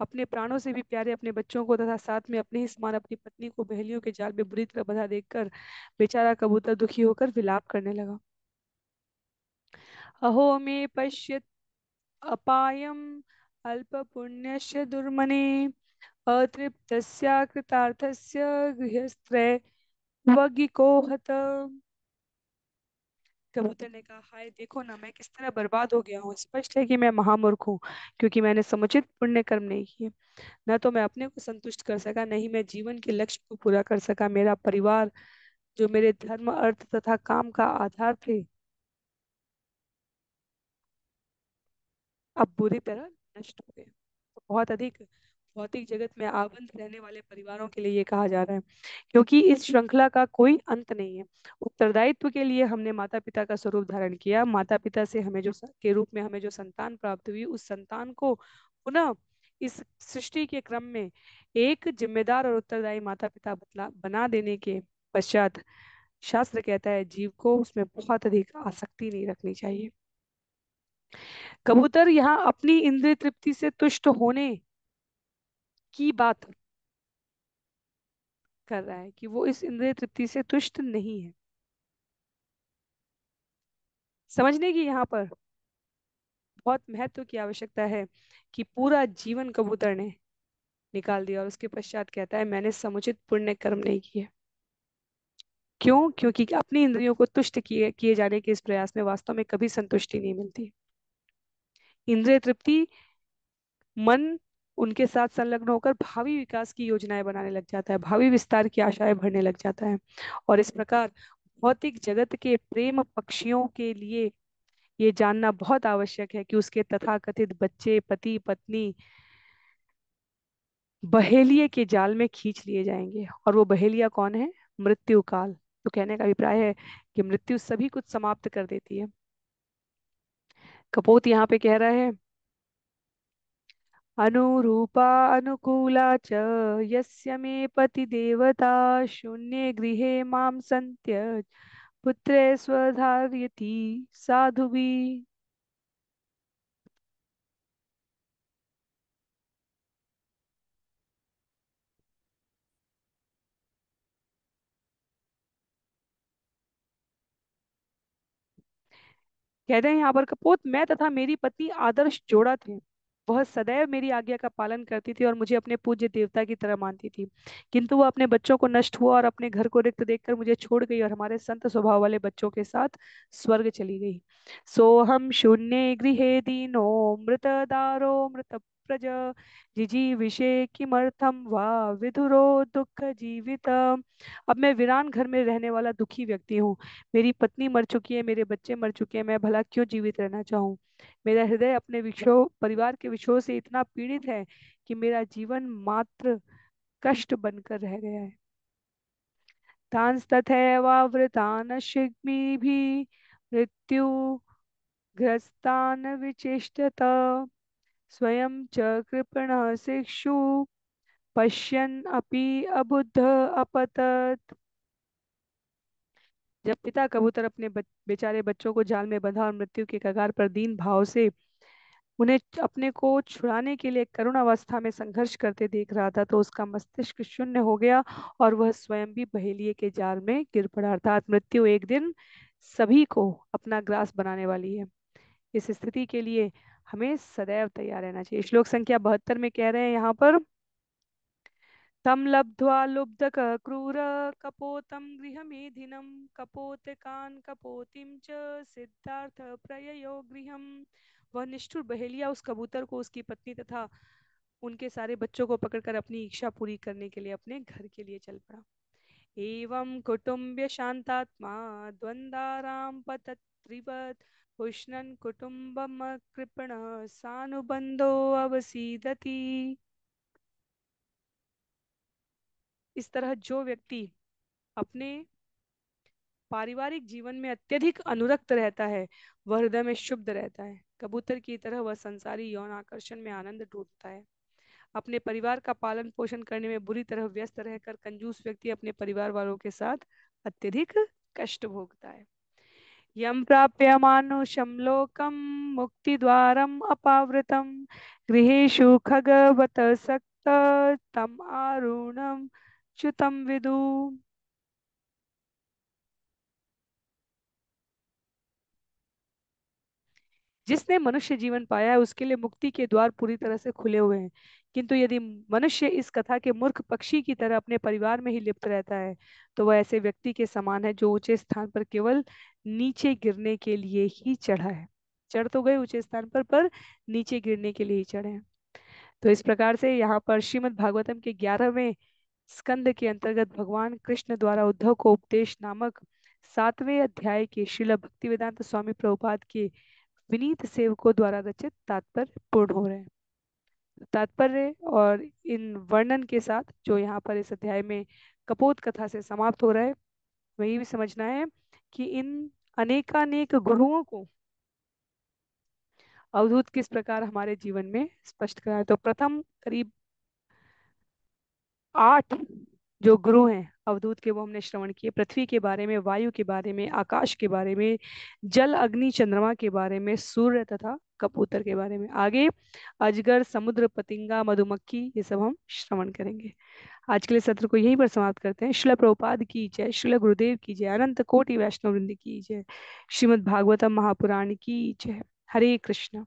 S1: अपने प्राणों से भी प्यारे अपने बच्चों को तथा साथ में अपने ही समान अपनी पत्नी को बहेलियों के जाल में बुरी तरह बधा देखकर बेचारा कबूतर दुखी होकर विलाप करने लगा अहो मे पश्य अपायम अल्प पुण्य दुर्मने अतृप्त कृतार्थस्य गृहस्त्रैवगिको वगिकोहत कबूतर ने कहा हाय देखो ना मैं किस तरह बर्बाद हो गया हूँ स्पष्ट है कि मैं महामूर्ख हूँ क्योंकि मैंने समुचित पुण्य कर्म नहीं किए न तो मैं अपने को संतुष्ट कर सका नहीं मैं जीवन के लक्ष्य को पूरा कर सका मेरा परिवार जो मेरे धर्म अर्थ तथा काम का आधार थे अब बुरी तरह नष्ट हो गए तो बहुत अधिक भौतिक जगत में आबंध रहने वाले परिवारों के लिए ये कहा जा रहा है क्योंकि इस श्रृंखला का कोई अंत नहीं है उत्तरदायित्व के लिए हमने माता पिता का स्वरूप धारण किया माता पिता से हमें जो के रूप में हमें जो संतान प्राप्त हुई उस संतान को पुनः इस सृष्टि के क्रम में एक जिम्मेदार और उत्तरदायी माता पिता बतला बना देने के पश्चात शास्त्र कहता है जीव को उसमें बहुत अधिक आसक्ति नहीं रखनी चाहिए कबूतर यहाँ अपनी इंद्रिय तृप्ति से तुष्ट होने की बात कर रहा है कि वो इस इंद्रिय तृप्ति से तुष्ट नहीं है समझने की यहाँ पर बहुत महत्व की आवश्यकता है कि पूरा जीवन कबूतर ने निकाल दिया और उसके पश्चात कहता है मैंने समुचित पुण्य कर्म नहीं किए क्यों क्योंकि अपनी इंद्रियों को तुष्ट किए किए जाने के इस प्रयास में वास्तव में कभी संतुष्टि नहीं मिलती इंद्रिय तृप्ति मन उनके साथ संलग्न होकर भावी विकास की योजनाएं बनाने लग जाता है भावी विस्तार की आशाएं भरने लग जाता है और इस प्रकार भौतिक जगत के प्रेम पक्षियों के लिए ये जानना बहुत आवश्यक है कि उसके तथाकथित बच्चे पति पत्नी बहेलिए के जाल में खींच लिए जाएंगे और वो बहेलिया कौन है मृत्यु काल तो कहने का अभिप्राय है कि मृत्यु सभी कुछ समाप्त कर देती है कपोत यहाँ पे कह रहा है अनुरूपा अनुकूला च यस्य मे पतिदेवता शून्ये गृहे मां सन्त्य पुत्रे साधुवी कह कहते हैं यहाँ पर कपोत मैं तथा मेरी पति आदर्श जोड़ा थे वह सदैव मेरी आज्ञा का पालन करती थी और मुझे अपने पूज्य देवता की तरह मानती थी किंतु वह अपने बच्चों को नष्ट हुआ और अपने घर को रिक्त देखकर मुझे छोड़ गई और हमारे संत स्वभाव वाले बच्चों के साथ स्वर्ग चली गई सोहम शून्य गृह दीनो मृत दारो मृत प्रज जिजी जिजीविषे किमर्थम वा विधुरो दुख जीवित अब मैं वीरान घर में रहने वाला दुखी व्यक्ति हूँ मेरी पत्नी मर चुकी है मेरे बच्चे मर चुके हैं मैं भला क्यों जीवित रहना चाहूँ मेरा हृदय अपने विषो परिवार के विषयों से इतना पीड़ित है कि मेरा जीवन मात्र कष्ट बनकर रह गया है तांस्तथैवावृतानशिग्मिभिः मृत्युग्रस्तान् विचेष्टत स्वयं च कृपण शिक्षु पश्यन् अपि अबुद्ध अपतत जब पिता कबूतर अपने बेचारे बच्चों को जाल में बंधा और मृत्यु के कगार पर दीन भाव से उन्हें अपने को छुड़ाने के लिए करुण अवस्था में संघर्ष करते देख रहा था तो उसका मस्तिष्क शून्य हो गया और वह स्वयं भी बहेलिए के जाल में गिर पड़ा अर्थात मृत्यु एक दिन सभी को अपना ग्रास बनाने वाली है इस स्थिति के लिए हमें सदैव तैयार रहना चाहिए श्लोक संख्या बहत्तर में कह रहे हैं यहाँ पर तम लब्ध्वा लुब्धक क्रूर कपोतम गृह मेधिनम कान कपोतिम च सिद्धार्थ प्रयो गृह वह निष्ठुर बहेलिया उस कबूतर को उसकी पत्नी तथा उनके सारे बच्चों को पकड़कर अपनी इच्छा पूरी करने के लिए अपने घर के लिए चल पड़ा एवं कुटुंब्य शांतात्मा द्वंदाराम पतत्रिवत कृपण सानुबंधो सानुबन्धोऽवसीदति इस तरह जो व्यक्ति अपने पारिवारिक जीवन में अत्यधिक अनुरक्त रहता है वह हृदय में शुभ्ध रहता है कबूतर की तरह वह संसारी यौन आकर्षण में आनंद टूटता है अपने परिवार का पालन पोषण करने में बुरी तरह व्यस्त रहकर कंजूस व्यक्ति अपने परिवार वालों के साथ अत्यधिक कष्ट भोगता है यं प्राप्यमानुषं लोकं मुक्तिद्वारम् गृह खगवत सक्त तम आरुणं च्युतं विदु जिसने मनुष्य जीवन पाया है उसके लिए मुक्ति के द्वार पूरी तरह से खुले हुए हैं किंतु यदि मनुष्य इस कथा के मूर्ख पक्षी की तरह अपने परिवार में ही लिप्त रहता है तो वह ऐसे व्यक्ति के समान है जो ऊंचे स्थान पर केवल नीचे गिरने के लिए ही चढ़ा है चढ़ तो गए ऊंचे स्थान पर पर नीचे गिरने के लिए ही चढ़े हैं तो इस प्रकार से यहाँ पर श्रीमद भागवतम के ग्यारहवें स्कंद के अंतर्गत भगवान कृष्ण द्वारा उद्धव को उपदेश नामक सातवें अध्याय के शिल भक्ति वेदांत स्वामी प्रभुपाद के विनीत सेवकों द्वारा रचित तात्पर्य पूर्ण हो रहे हैं तात्पर्य और इन वर्णन के साथ जो यहाँ पर इस अध्याय में कपोत कथा से समाप्त हो रहा है वही भी समझना है कि इन अनेकानेक गुरुओं को अवधूत किस प्रकार हमारे जीवन में स्पष्ट करा है तो प्रथम करीब आठ जो गुरु हैं अवधूत के वो हमने श्रवण किए पृथ्वी के बारे में वायु के बारे में आकाश के बारे में जल अग्नि चंद्रमा के बारे में सूर्य तथा कबूतर के बारे में आगे अजगर समुद्र पतिंगा मधुमक्खी ये सब हम श्रवण करेंगे आज के लिए सत्र को यहीं पर समाप्त करते हैं शिला प्रभुपाद की जय शिला गुरुदेव की जय अनंत कोटि वैष्णव वृंद की जय श्रीमद भागवतम महापुराण की जय हरे कृष्णा